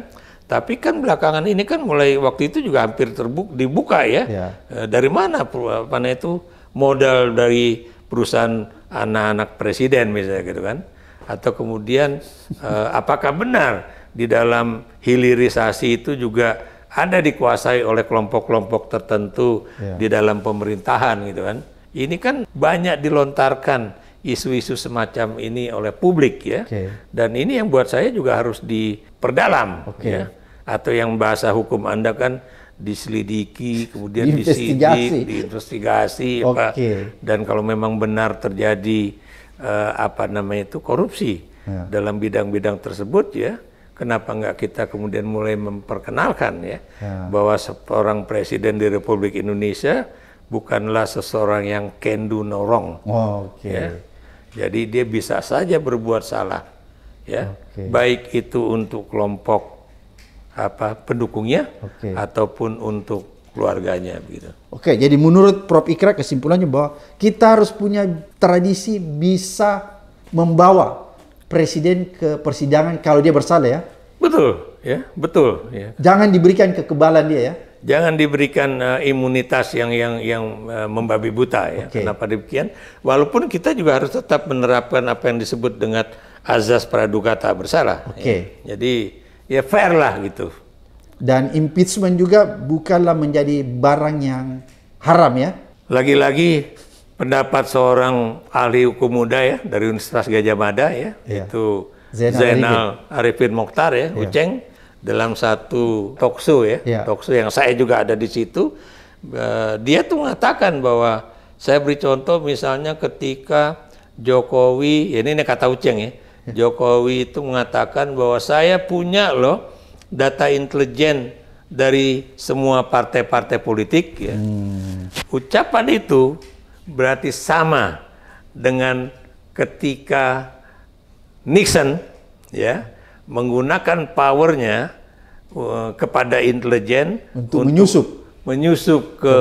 tapi kan belakangan ini kan mulai waktu itu juga hampir terbuka dibuka ya yeah. Iya. dari mana apa itu modal dari perusahaan anak-anak presiden misalnya gitu kan atau kemudian e, apakah benar di dalam hilirisasi itu juga ada dikuasai oleh kelompok-kelompok tertentu yeah. di dalam pemerintahan gitu kan. Ini kan banyak dilontarkan isu-isu semacam ini oleh publik ya. Okay. Dan ini yang buat saya juga harus diperdalam okay. ya. Atau yang bahasa hukum Anda kan diselidiki, kemudian disidik, diinvestigasi okay. apa. Dan kalau memang benar terjadi eh, apa namanya itu korupsi yeah. dalam bidang-bidang tersebut ya kenapa nggak kita kemudian mulai memperkenalkan ya, ya bahwa seorang presiden di Republik Indonesia bukanlah seseorang yang can do no wrong. Oh, okay. ya. Jadi dia bisa saja berbuat salah ya. Okay. Baik itu untuk kelompok apa pendukungnya okay. ataupun untuk keluarganya begitu. Oke, jadi menurut Prof Ikra kesimpulannya bahwa kita harus punya tradisi bisa membawa presiden ke persidangan kalau dia bersalah ya. Betul, ya, betul, ya. Jangan diberikan kekebalan dia ya. Jangan diberikan uh, imunitas yang yang yang uh, membabi buta ya. Okay. Kenapa demikian? Walaupun kita juga harus tetap menerapkan apa yang disebut dengan azas praduga tak bersalah. Ya. Oke. Okay. Ya. Jadi ya fair lah gitu. Dan impeachment juga bukanlah menjadi barang yang haram ya. Lagi-lagi pendapat seorang ahli hukum muda ya dari Universitas Gajah Mada ya, ya. itu Zainal, Zainal Arifin Mokhtar ya, ya, Uceng dalam satu talkshow ya, ya. talkshow yang saya juga ada di situ. Uh, dia tuh mengatakan bahwa saya beri contoh misalnya ketika Jokowi, ya ini, ini kata Uceng ya, ya, Jokowi itu mengatakan bahwa saya punya loh data intelijen dari semua partai-partai politik ya. Hmm. Ucapan itu berarti sama dengan ketika Nixon ya menggunakan powernya uh, kepada intelijen untuk, untuk menyusup menyusup ke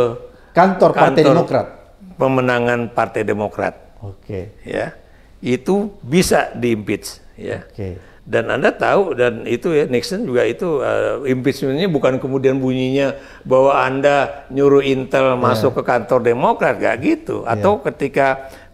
kantor Partai kantor Demokrat pemenangan Partai Demokrat. Oke. Okay. Ya. Itu bisa diimpeach ya. Oke. Okay dan Anda tahu dan itu ya Nixon juga itu uh, impeachment-nya bukan kemudian bunyinya bahwa Anda nyuruh Intel yeah. masuk ke kantor Demokrat gak gitu iya. atau yeah. ketika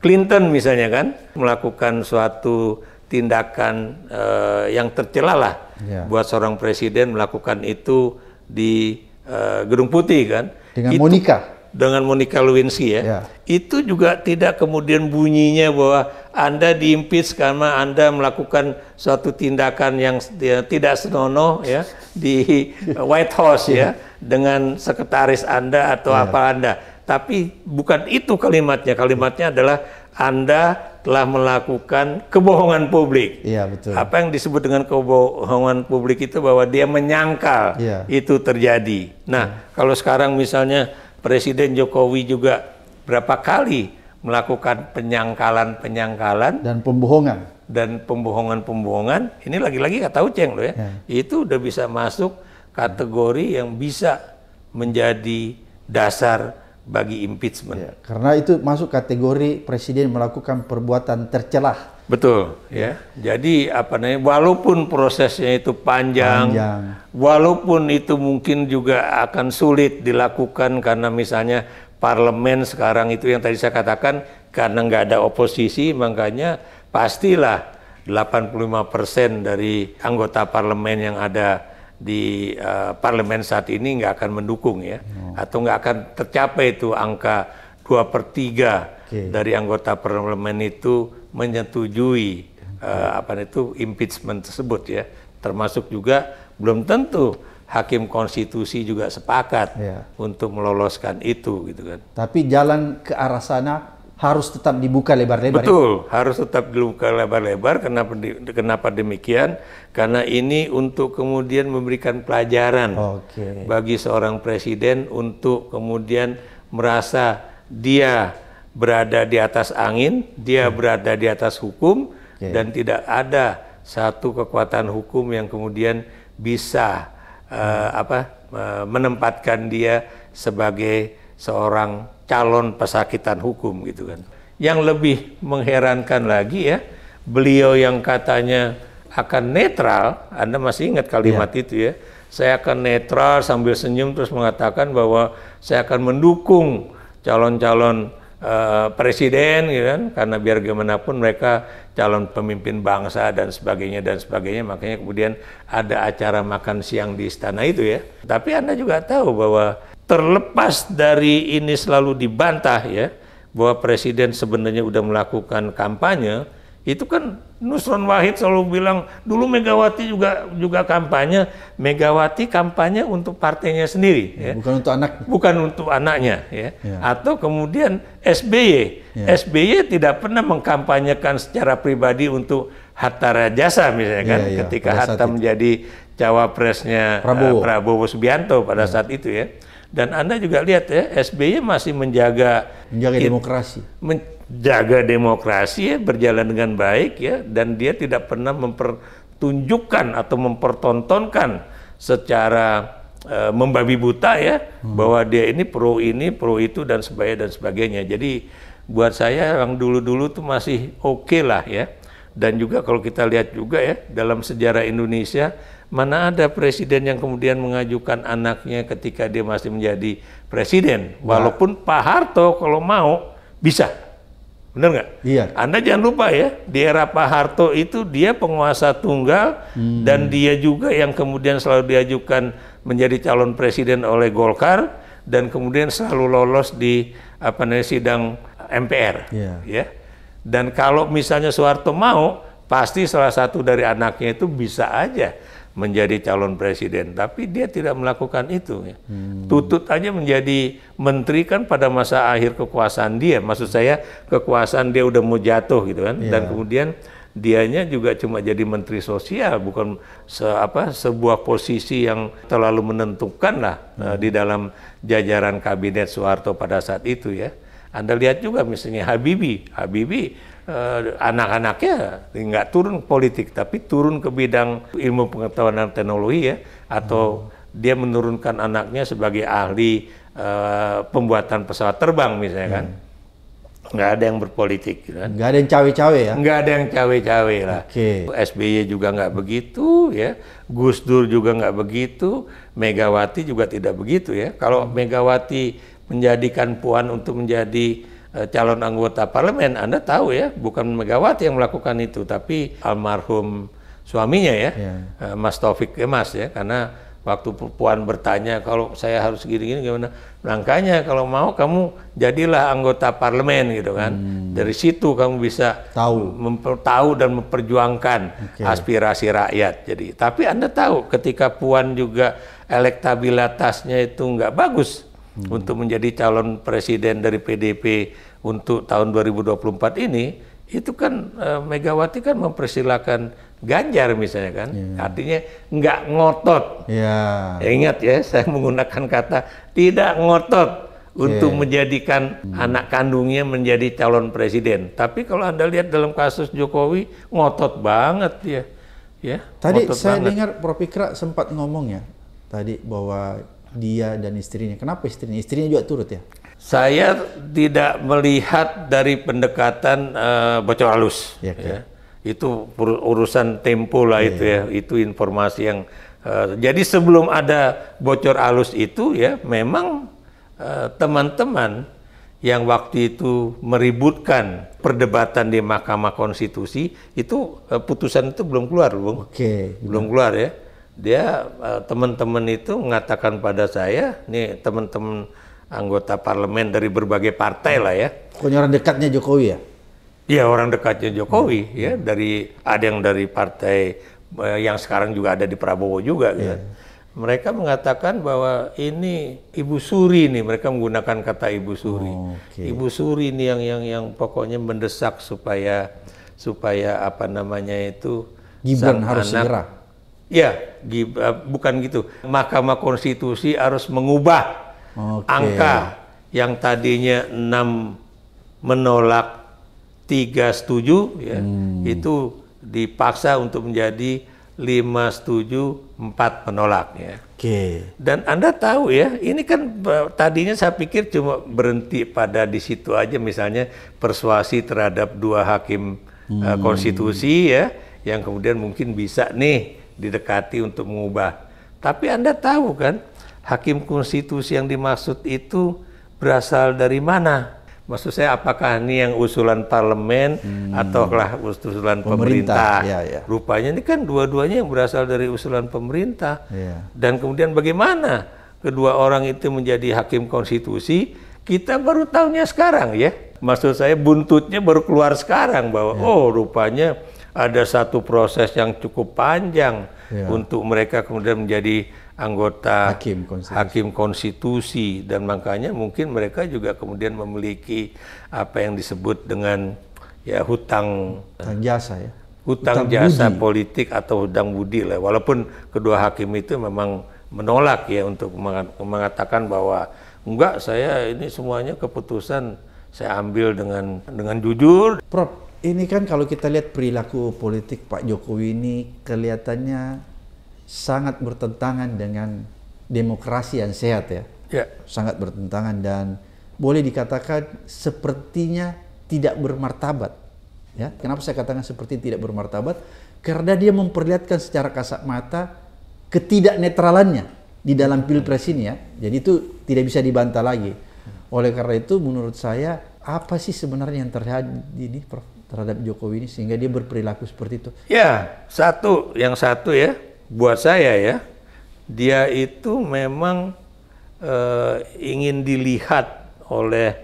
Clinton misalnya kan melakukan suatu tindakan uh, yang tercela lah yeah. buat seorang presiden melakukan itu di uh, Gedung Putih kan dengan itu, Monica dengan Monica Lewinsky ya, ya, itu juga tidak kemudian bunyinya bahwa Anda diimpis karena Anda melakukan suatu tindakan yang ya, tidak senonoh ya di *laughs* White House ya, ya dengan sekretaris Anda atau ya. apa Anda. Tapi bukan itu kalimatnya. Kalimatnya adalah Anda telah melakukan kebohongan publik. Iya betul. Apa yang disebut dengan kebohongan publik itu bahwa dia menyangkal ya. itu terjadi. Nah, ya. kalau sekarang misalnya Presiden Jokowi juga berapa kali melakukan penyangkalan-penyangkalan dan pembohongan dan pembohongan-pembohongan ini lagi-lagi kata Uceng loh ya, ya itu udah bisa masuk kategori yang bisa menjadi dasar bagi impeachment. Ya, karena itu masuk kategori presiden melakukan perbuatan tercelah. Betul, ya. Jadi apa namanya? Walaupun prosesnya itu panjang, panjang, walaupun itu mungkin juga akan sulit dilakukan karena misalnya parlemen sekarang itu yang tadi saya katakan karena nggak ada oposisi, makanya pastilah 85% persen dari anggota parlemen yang ada di uh, parlemen saat ini nggak akan mendukung ya, oh. atau nggak akan tercapai itu angka dua per tiga okay. dari anggota parlemen itu menyetujui okay. uh, eh, apa itu impeachment tersebut ya, termasuk juga belum tentu hakim konstitusi juga sepakat yeah. untuk meloloskan itu gitu kan. Tapi jalan ke arah sana harus tetap dibuka lebar-lebar. Ya? Betul, ya? harus tetap dibuka lebar-lebar. Kenapa kenapa demikian? Karena ini untuk kemudian memberikan pelajaran okay. bagi seorang presiden untuk kemudian merasa dia berada di atas angin, dia hmm. berada di atas hukum okay. dan tidak ada satu kekuatan hukum yang kemudian bisa eh, hmm. uh, apa uh, menempatkan dia sebagai seorang calon pesakitan hukum gitu kan. Yang lebih mengherankan lagi ya, beliau yang katanya akan netral, Anda masih ingat kalimat ya. itu ya. Saya akan netral sambil senyum terus mengatakan bahwa saya akan mendukung calon-calon uh, presiden gitu kan karena biar gimana pun mereka calon pemimpin bangsa dan sebagainya dan sebagainya makanya kemudian ada acara makan siang di istana itu ya. Tapi Anda juga tahu bahwa terlepas dari ini selalu dibantah ya bahwa presiden sebenarnya sudah melakukan kampanye itu kan Nusron Wahid selalu bilang dulu Megawati juga juga kampanye Megawati kampanye untuk partainya sendiri ya, ya. bukan untuk anak bukan untuk anaknya ya, ya. atau kemudian SBY ya. SBY tidak pernah mengkampanyekan secara pribadi untuk Hatta Rajasa misalnya kan ya, ya ketika Hatta menjadi cawapresnya eh, Prabowo, uh, Prabowo Subianto pada ya. saat itu ya dan Anda juga lihat ya, SBY masih menjaga menjaga demokrasi. Menjaga demokrasi ya, berjalan dengan baik ya dan dia tidak pernah mempertunjukkan atau mempertontonkan secara uh, membabi buta ya hmm. bahwa dia ini pro ini, pro itu dan sebagainya dan sebagainya. Jadi buat saya yang dulu-dulu tuh masih oke okay lah ya. Dan juga kalau kita lihat juga ya dalam sejarah Indonesia Mana ada presiden yang kemudian mengajukan anaknya ketika dia masih menjadi presiden? Nah. Walaupun Pak Harto kalau mau bisa. Benar nggak? Iya. Anda jangan lupa ya, di era Pak Harto itu dia penguasa tunggal hmm. dan dia juga yang kemudian selalu diajukan menjadi calon presiden oleh Golkar dan kemudian selalu lolos di apa nih sidang MPR. Iya. Ya. Dan kalau misalnya Soeharto mau, pasti salah satu dari anaknya itu bisa aja menjadi calon presiden, tapi dia tidak melakukan itu. Ya. Hmm. Tutut aja menjadi menteri kan pada masa akhir kekuasaan dia, maksud saya kekuasaan dia udah mau jatuh gitu kan, yeah. dan kemudian dianya juga cuma jadi menteri sosial, bukan se apa sebuah posisi yang terlalu menentukan lah hmm. uh, di dalam jajaran kabinet Soeharto pada saat itu ya. Anda lihat juga misalnya Habibi, Habibi uh, anak-anaknya nggak turun politik, tapi turun ke bidang ilmu pengetahuan dan teknologi ya, atau hmm. dia menurunkan anaknya sebagai ahli uh, pembuatan pesawat terbang misalnya kan. hmm. kan. Nggak ada yang berpolitik. Gitu kan? Nggak ada yang cawe-cawe ya? Nggak ada yang cawe-cawe lah. Okay. SBY juga nggak begitu ya. Gus Dur juga nggak begitu. Megawati juga tidak begitu ya. Kalau Megawati menjadikan Puan untuk menjadi Eh, calon anggota parlemen, Anda tahu ya, bukan Megawati yang melakukan itu, tapi almarhum suaminya ya, yeah. Iya. Mas Taufik Emas ya, karena waktu Puan bertanya kalau saya harus gini-gini gimana, rangkanya kalau mau kamu jadilah anggota parlemen gitu kan, hmm. dari situ kamu bisa tahu, memper, tahu dan memperjuangkan okay. aspirasi rakyat. Jadi, tapi Anda tahu ketika Puan juga elektabilitasnya itu nggak bagus hmm. untuk menjadi calon presiden dari PDP untuk tahun 2024 ini, itu kan e, Megawati kan mempersilahkan Ganjar misalnya kan, yeah. artinya nggak ngotot. Yeah. Ya, ingat ya, saya menggunakan kata tidak ngotot untuk iya. menjadikan hmm. anak kandungnya menjadi calon presiden. Tapi kalau anda lihat dalam kasus Jokowi ngotot banget ya, ya. Tadi saya banget. dengar Prof Ikra sempat ngomong ya tadi bahwa dia dan istrinya. Kenapa istrinya? Istrinya juga turut ya? Saya tidak melihat dari pendekatan uh, bocor halus. Ya, ya. Itu urusan tempo lah iya, ya, itu ya. ya. Itu informasi yang uh, jadi sebelum ada bocor halus itu ya memang eh, teman-teman uh, yang waktu itu meributkan perdebatan di Mahkamah Konstitusi itu uh, putusan itu belum keluar, Bung. Oke. Belum Belum keluar ya dia eh, teman-teman itu mengatakan pada saya, nih teman-teman anggota parlemen dari berbagai partai lah ya. Pokoknya orang dekatnya Jokowi ya? Iya orang dekatnya Jokowi hmm. ya dari ada yang dari partai eh, yang sekarang juga ada di Prabowo juga gitu. yeah. kan. Mereka mengatakan bahwa ini Ibu Suri nih, mereka menggunakan kata Ibu Suri. Oh, okay. Ibu Suri nih yang yang yang pokoknya mendesak supaya supaya apa namanya itu Gibran harus anak, segera Ya, eh, bukan gitu. Mahkamah Konstitusi harus mengubah okay. angka yang tadinya 6 menolak 3 setuju ya. Hmm. Itu dipaksa untuk menjadi 5 setuju, 4 menolak ya. Oke. Okay. Dan Anda tahu ya, ini kan eh, tadinya saya pikir cuma berhenti pada di situ aja misalnya persuasi terhadap dua hakim eh, hmm. konstitusi ya yang kemudian mungkin bisa nih didekati untuk mengubah. Tapi Anda tahu kan, hakim konstitusi yang dimaksud itu berasal dari mana? Maksud saya apakah ini yang usulan parlemen hmm. ataukah usulan pemerintah? pemerintah. Ya, ya. Rupanya ini kan dua-duanya yang berasal dari usulan pemerintah. Ya. Dan kemudian bagaimana kedua orang itu menjadi hakim konstitusi? Kita baru tahunya sekarang ya. Maksud saya buntutnya baru keluar sekarang bahwa ya. oh rupanya ada satu proses yang cukup panjang ya. untuk mereka kemudian menjadi anggota hakim konstitusi. hakim konstitusi dan makanya mungkin mereka juga kemudian memiliki apa yang disebut dengan ya hutang hutang jasa ya hutang, hutang jasa budi. politik atau hutang budi lah walaupun kedua hakim itu memang menolak ya untuk mengatakan bahwa enggak saya ini semuanya keputusan saya ambil dengan dengan jujur Prof ini kan kalau kita lihat perilaku politik Pak Jokowi ini kelihatannya sangat bertentangan dengan demokrasi yang sehat ya. ya. Sangat bertentangan dan boleh dikatakan sepertinya tidak bermartabat. Ya, kenapa saya katakan seperti tidak bermartabat? Karena dia memperlihatkan secara kasat mata ketidaknetralannya di dalam pilpres ini ya. Jadi itu tidak bisa dibantah lagi. Oleh karena itu menurut saya apa sih sebenarnya yang terjadi ini, Prof? terhadap Jokowi ini sehingga dia berperilaku seperti itu? Ya, satu, yang satu ya, buat saya ya, dia itu memang eh, ingin dilihat oleh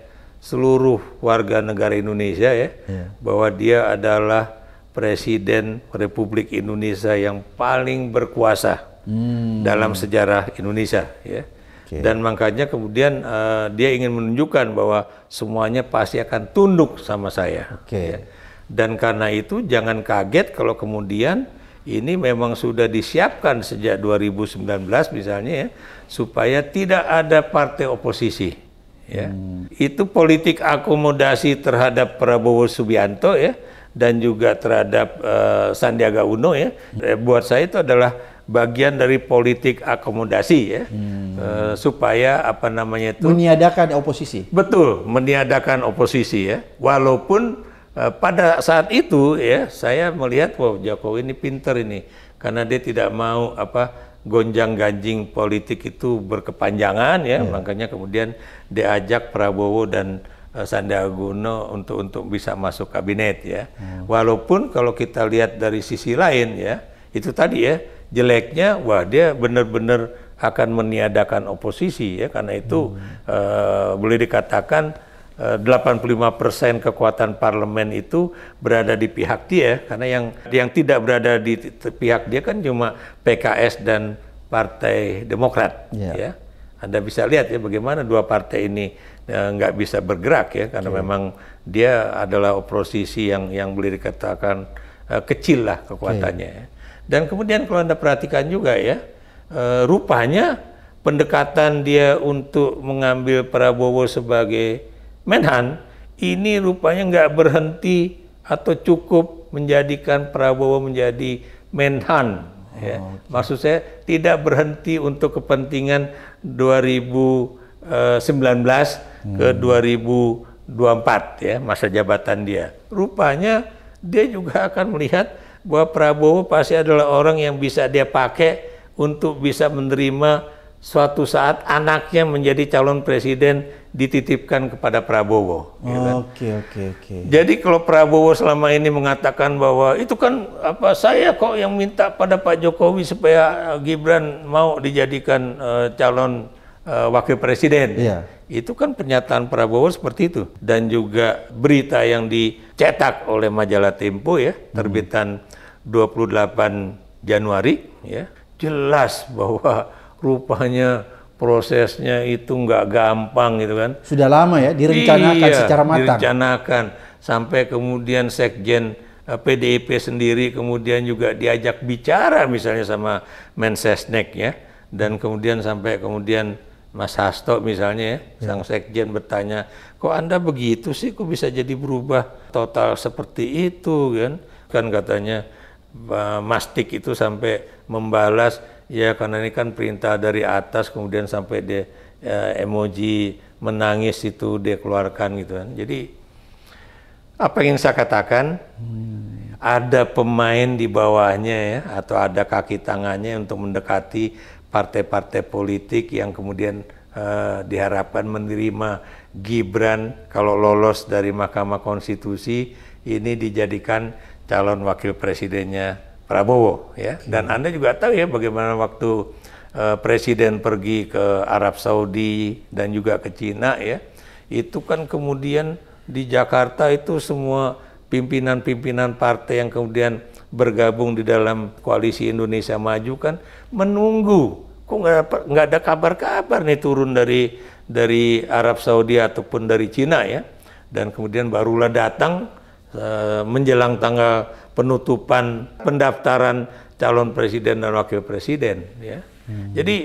seluruh warga negara Indonesia ya, ya, bahwa dia adalah presiden Republik Indonesia yang paling berkuasa hmm. dalam sejarah Indonesia ya. Okay. Dan makanya kemudian uh, dia ingin menunjukkan bahwa semuanya pasti akan tunduk sama saya. Okay. Ya. Dan karena itu jangan kaget kalau kemudian ini memang sudah disiapkan sejak 2019 misalnya ya, supaya tidak ada partai oposisi. Ya. Hmm. Itu politik akomodasi terhadap Prabowo Subianto ya dan juga terhadap uh, Sandiaga Uno ya. Eh, buat saya itu adalah bagian dari politik akomodasi ya hmm. uh, supaya apa namanya itu meniadakan oposisi betul meniadakan oposisi ya walaupun uh, pada saat itu ya saya melihat wow Jokowi ini pinter ini karena dia tidak mau apa gonjang ganjing politik itu berkepanjangan ya yeah. makanya kemudian diajak Prabowo dan uh, eh, Sandiaga Uno untuk untuk bisa masuk kabinet ya hmm. walaupun kalau kita lihat dari sisi lain ya itu tadi ya jeleknya wah dia benar-benar akan meniadakan oposisi ya karena itu hmm. uh, boleh dikatakan eh, uh, 85% kekuatan parlemen itu berada di pihak dia karena yang yang tidak berada di pihak dia kan cuma PKS dan Partai Demokrat yeah. ya. Anda bisa lihat ya bagaimana dua partai ini eh, nggak uh, bisa bergerak ya karena okay. Ya. memang dia adalah oposisi yang yang boleh dikatakan uh, kecil lah kekuatannya. Okay. Ya. Dan kemudian kalau Anda perhatikan juga ya, e, rupanya pendekatan dia untuk mengambil Prabowo sebagai menhan, ini rupanya nggak berhenti atau cukup menjadikan Prabowo menjadi menhan. Ya. Oh, Okay. Maksud saya tidak berhenti untuk kepentingan 2019 hmm. ke 2024 ya masa jabatan dia. Rupanya dia juga akan melihat bahwa Prabowo pasti adalah orang yang bisa dia pakai untuk bisa menerima suatu saat anaknya menjadi calon presiden dititipkan kepada Prabowo. Ya kan? Oke oke oke. Jadi kalau Prabowo selama ini mengatakan bahwa itu kan apa saya kok yang minta pada Pak Jokowi supaya Gibran mau dijadikan uh, calon uh, wakil presiden. Yeah. Itu kan pernyataan Prabowo seperti itu dan juga berita yang dicetak oleh majalah Tempo ya, hmm. terbitan hmm. 28 Januari ya. Jelas bahwa rupanya prosesnya itu nggak gampang gitu kan. Sudah lama ya direncanakan iya, secara matang. direncanakan sampai kemudian sekjen PDIP eh, sendiri kemudian juga diajak bicara misalnya sama Mensesnek ya dan kemudian sampai kemudian Mas Hasto misalnya ya, ya, sang sekjen bertanya, kok Anda begitu sih, kok bisa jadi berubah total seperti itu kan? Kan katanya Mastik itu sampai membalas, ya karena ini kan perintah dari atas, kemudian sampai dia ya, emoji menangis itu dia keluarkan gitu kan. Jadi apa yang saya katakan, hmm, ya. ada pemain di bawahnya ya, atau ada kaki tangannya untuk mendekati partai-partai politik yang kemudian uh, diharapkan menerima Gibran kalau lolos dari Mahkamah Konstitusi ini dijadikan calon wakil presidennya Prabowo ya dan Anda juga tahu ya bagaimana waktu uh, presiden pergi ke Arab Saudi dan juga ke Cina ya itu kan kemudian di Jakarta itu semua pimpinan-pimpinan partai yang kemudian bergabung di dalam koalisi Indonesia Maju kan menunggu kok nggak nggak ada kabar-kabar nih turun dari dari Arab Saudi ataupun dari Cina ya dan kemudian barulah datang uh, menjelang tanggal penutupan pendaftaran calon presiden dan wakil presiden ya hmm. jadi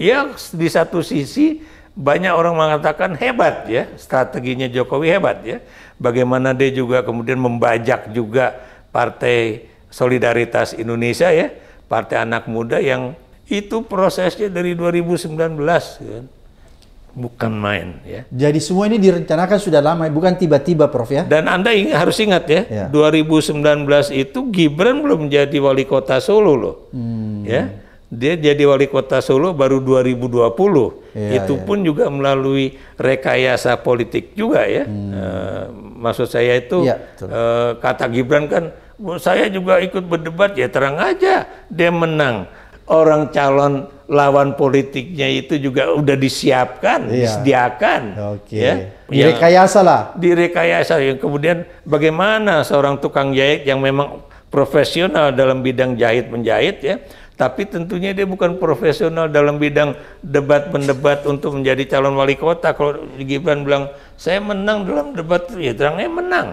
ya di satu sisi banyak orang mengatakan hebat ya strateginya Jokowi hebat ya bagaimana dia juga kemudian membajak juga partai solidaritas Indonesia ya partai anak muda yang itu prosesnya dari 2019 kan bukan main ya. Jadi semua ini direncanakan sudah lama, bukan tiba-tiba Prof ya. Dan Anda ingat, harus ingat ya, ya, 2019 itu Gibran belum jadi wali kota Solo loh. Hmm. Ya. Dia jadi wali kota Solo baru 2020. Ya, itu ya. pun juga melalui rekayasa politik juga ya. Hmm. E, maksud saya itu ya, e, kata Gibran kan saya juga ikut berdebat ya terang aja dia menang orang calon lawan politiknya itu juga udah disiapkan, iya. disediakan. Oke. Okay. Ya. ya. Direkayasa lah. Direkayasa. Yang kemudian bagaimana seorang tukang jahit yang memang profesional dalam bidang jahit menjahit ya, tapi tentunya dia bukan profesional dalam bidang debat mendebat untuk menjadi calon wali kota. Kalau Gibran bilang saya menang dalam debat, ya terangnya menang.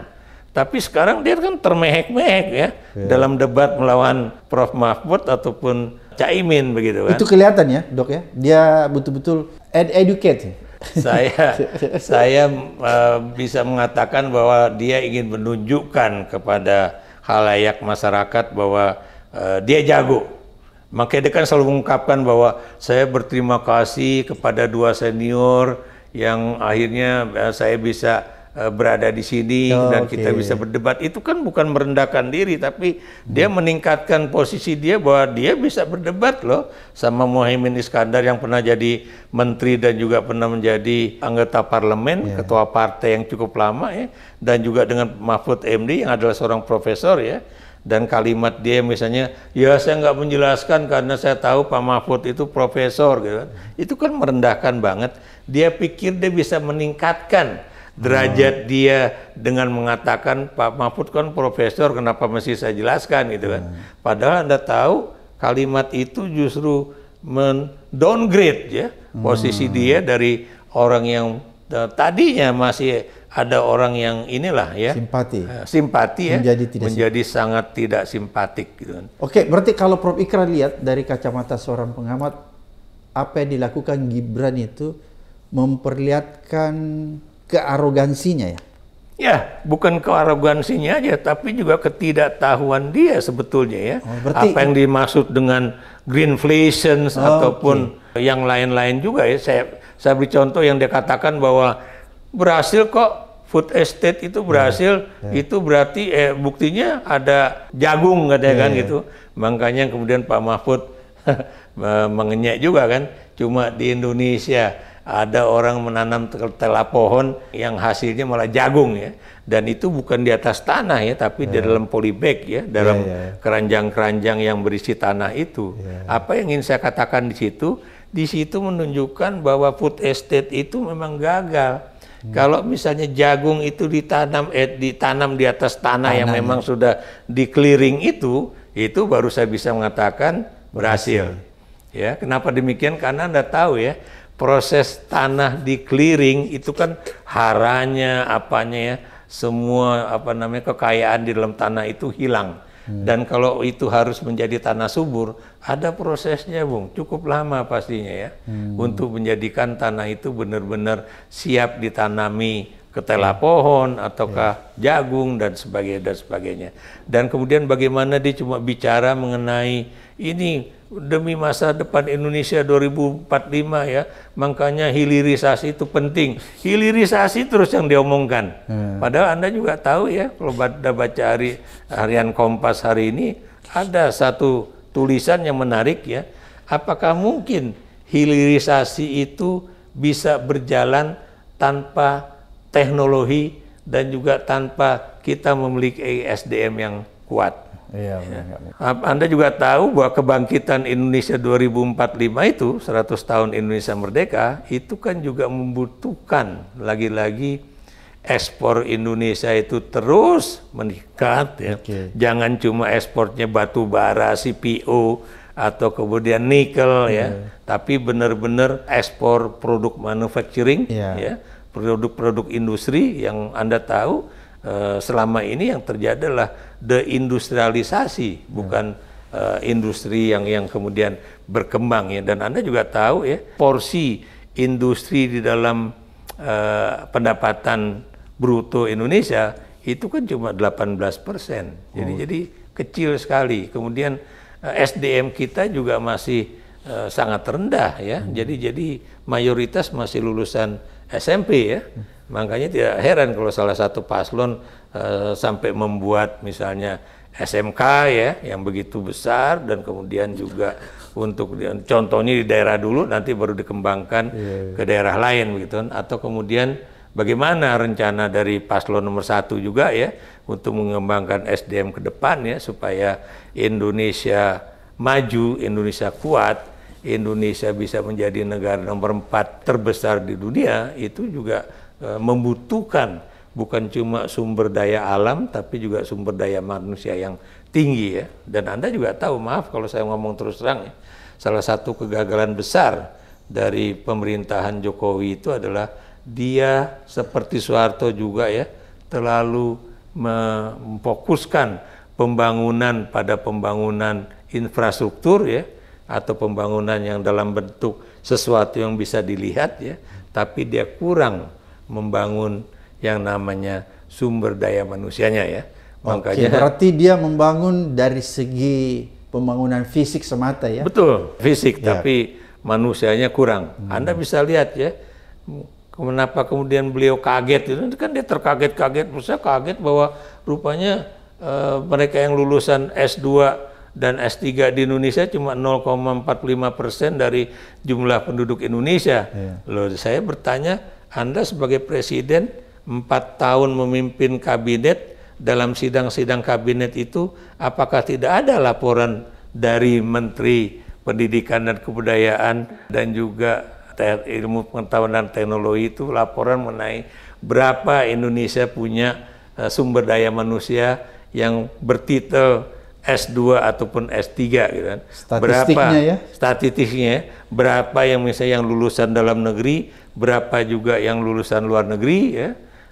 Tapi sekarang dia kan termehek-mehek ya ya dalam debat melawan Prof Mahfud ataupun Caimin begitu kan. Itu kelihatan ya, Dok ya. Dia betul-betul ed educate. Saya *laughs* saya uh, bisa mengatakan bahwa dia ingin menunjukkan kepada halayak masyarakat bahwa uh, dia jago. Makanya dia kan selalu mengungkapkan bahwa saya berterima kasih kepada dua senior yang akhirnya eh, saya bisa Eh, berada di sini oh, dan okay. kita bisa berdebat itu kan bukan merendahkan diri tapi hmm. dia meningkatkan posisi dia bahwa dia bisa berdebat loh sama Mohaimin Iskandar yang pernah jadi menteri dan juga pernah menjadi anggota parlemen yeah. ketua partai yang cukup lama ya dan juga dengan Mahfud MD yang adalah seorang profesor ya dan kalimat dia misalnya ya saya nggak menjelaskan karena saya tahu Pak Mahfud itu profesor gitu kan. itu kan merendahkan banget dia pikir dia bisa meningkatkan derajat hmm. dia dengan mengatakan Pak Mahfud kan profesor kenapa mesti saya jelaskan gitu kan hmm. padahal anda tahu kalimat itu justru mendowngrade ya hmm. posisi dia dari orang yang e, tadinya masih ada orang yang inilah ya simpati e, simpati ya menjadi tidak menjadi simpati. sangat tidak simpatik gitu kan. Oke, berarti kalau Prof Ikra lihat dari kacamata seorang pengamat apa yang dilakukan Gibran itu memperlihatkan kearogansinya ya? Ya, bukan kearogansinya aja, tapi juga ketidaktahuan dia sebetulnya ya. Oh, berarti... Apa yang dimaksud dengan greenflation oh, ataupun okay. yang lain-lain juga ya. Saya saya beri contoh yang dia katakan bahwa berhasil kok food estate itu ya, berhasil, yeah, yeah. itu berarti eh, buktinya ada jagung katanya yeah, kan yeah. Ya. gitu. Makanya kemudian Pak Mahfud *laughs* mengenyek juga kan, cuma di Indonesia ada orang menanam tela pohon yang hasilnya malah jagung ya dan itu bukan di atas tanah ya tapi yeah. di ya. dalam polybag ya dalam ya, ya. keranjang-keranjang yeah, yeah. yang berisi tanah itu yeah. apa yang ingin saya katakan di situ di situ menunjukkan bahwa food estate itu memang gagal Hmm. Kalau misalnya jagung itu ditanam eh, ditanam di atas tanah, tanah yang memang sudah di clearing itu, itu baru saya bisa mengatakan berhasil. berhasil. Ya, kenapa demikian? Karena Anda tahu ya, proses tanah di clearing itu kan haranya apanya ya semua apa namanya kekayaan di dalam tanah itu hilang. Hmm. Dan kalau itu harus menjadi tanah subur, ada prosesnya, Bung. Cukup lama pastinya ya. Hmm. Untuk menjadikan tanah itu benar-benar siap ditanami ketela pohon ataukah yeah. jagung dan sebagainya dan sebagainya. Dan kemudian bagaimana dia cuma bicara mengenai ini demi masa depan Indonesia 2045 ya. Makanya hilirisasi itu penting. Hilirisasi terus yang diomongkan. Hmm. Padahal Anda juga tahu ya, kalau Anda baca hari harian Kompas hari ini ada satu tulisan yang menarik ya. Apakah mungkin hilirisasi itu bisa berjalan tanpa teknologi dan juga tanpa kita memiliki SDM yang kuat? Iya, ya. Anda juga tahu bahwa kebangkitan Indonesia 2045 itu 100 tahun Indonesia merdeka itu kan juga membutuhkan lagi-lagi ekspor Indonesia itu terus meningkat ya. Okay. Jangan cuma ekspornya batu bara, CPO atau kemudian nikel yeah. ya, iya. tapi benar-benar ekspor produk manufacturing yeah. ya, produk-produk industri yang Anda tahu Eh, selama ini yang terjadi adalah deindustrialisasi, hmm. bukan uh, industri yang yang kemudian berkembang ya. Dan Anda juga tahu ya porsi industri di dalam uh, pendapatan bruto Indonesia itu kan cuma 18 persen. Jadi oh. jadi kecil sekali. Kemudian uh, SDM kita juga masih uh, sangat rendah ya. Hmm. Jadi jadi mayoritas masih lulusan SMP ya. Hmm Makanya tidak heran kalau salah satu paslon uh, sampai membuat misalnya SMK ya yang begitu besar dan kemudian juga untuk contohnya di daerah dulu nanti baru dikembangkan yeah. Iya. ke daerah lain begitu atau kemudian bagaimana rencana dari paslon nomor satu juga ya untuk mengembangkan SDM ke depan ya supaya Indonesia maju, Indonesia kuat, Indonesia bisa menjadi negara nomor empat terbesar di dunia itu juga E, membutuhkan bukan cuma sumber daya alam tapi juga sumber daya manusia yang tinggi ya. Dan Anda juga tahu, maaf kalau saya ngomong terus terang ya. salah satu kegagalan besar dari pemerintahan Jokowi itu adalah dia seperti Soeharto juga ya, terlalu memfokuskan pembangunan pada pembangunan infrastruktur ya atau pembangunan yang dalam bentuk sesuatu yang bisa dilihat ya, tapi dia kurang membangun yang namanya sumber daya manusianya ya. Makanya berarti dia membangun dari segi pembangunan fisik semata ya. Betul, fisik ya. tapi manusianya kurang. Hmm. Anda bisa lihat ya kenapa kemudian beliau kaget itu kan dia terkaget-kaget, saya kaget bahwa rupanya uh, mereka yang lulusan S2 dan S3 di Indonesia cuma 0,45 persen dari jumlah penduduk Indonesia. Yeah. Loh, saya bertanya, anda sebagai presiden empat tahun memimpin kabinet, dalam sidang-sidang kabinet itu apakah tidak ada laporan dari Menteri Pendidikan dan Kebudayaan dan juga ilmu pengetahuan dan teknologi itu laporan mengenai berapa Indonesia punya eh, sumber daya manusia yang bertitel S2 ataupun S3 gitu kan. berapa ya? Statistiknya berapa yang misalnya yang lulusan dalam negeri, berapa juga yang lulusan luar negeri ya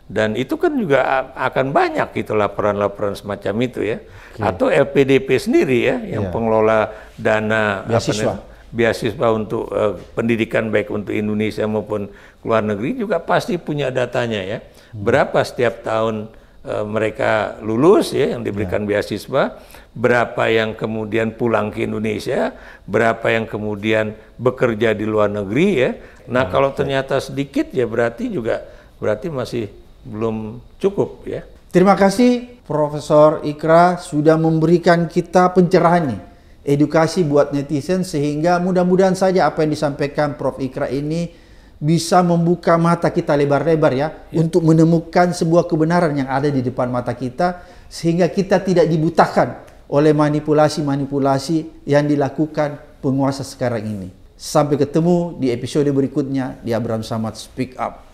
dan itu kan juga akan banyak gitu laporan-laporan semacam itu ya okay. atau LPDP sendiri ya yang yeah. pengelola dana beasiswa beasiswa untuk uh, pendidikan baik untuk Indonesia maupun luar negeri juga pasti punya datanya ya hmm. berapa setiap tahun uh, mereka lulus ya yang diberikan yeah. beasiswa berapa yang kemudian pulang ke Indonesia, berapa yang kemudian bekerja di luar negeri ya. Nah, hmm. kalau ternyata sedikit ya berarti juga berarti masih belum cukup ya. Terima kasih Profesor Ikra sudah memberikan kita pencerahan nih. Edukasi buat netizen sehingga mudah-mudahan saja apa yang disampaikan Prof Ikra ini bisa membuka mata kita lebar-lebar ya, ya untuk menemukan sebuah kebenaran yang ada di depan mata kita sehingga kita tidak dibutakan oleh manipulasi-manipulasi yang dilakukan penguasa sekarang ini. Sampai ketemu di episode berikutnya di Abraham Samad Speak Up.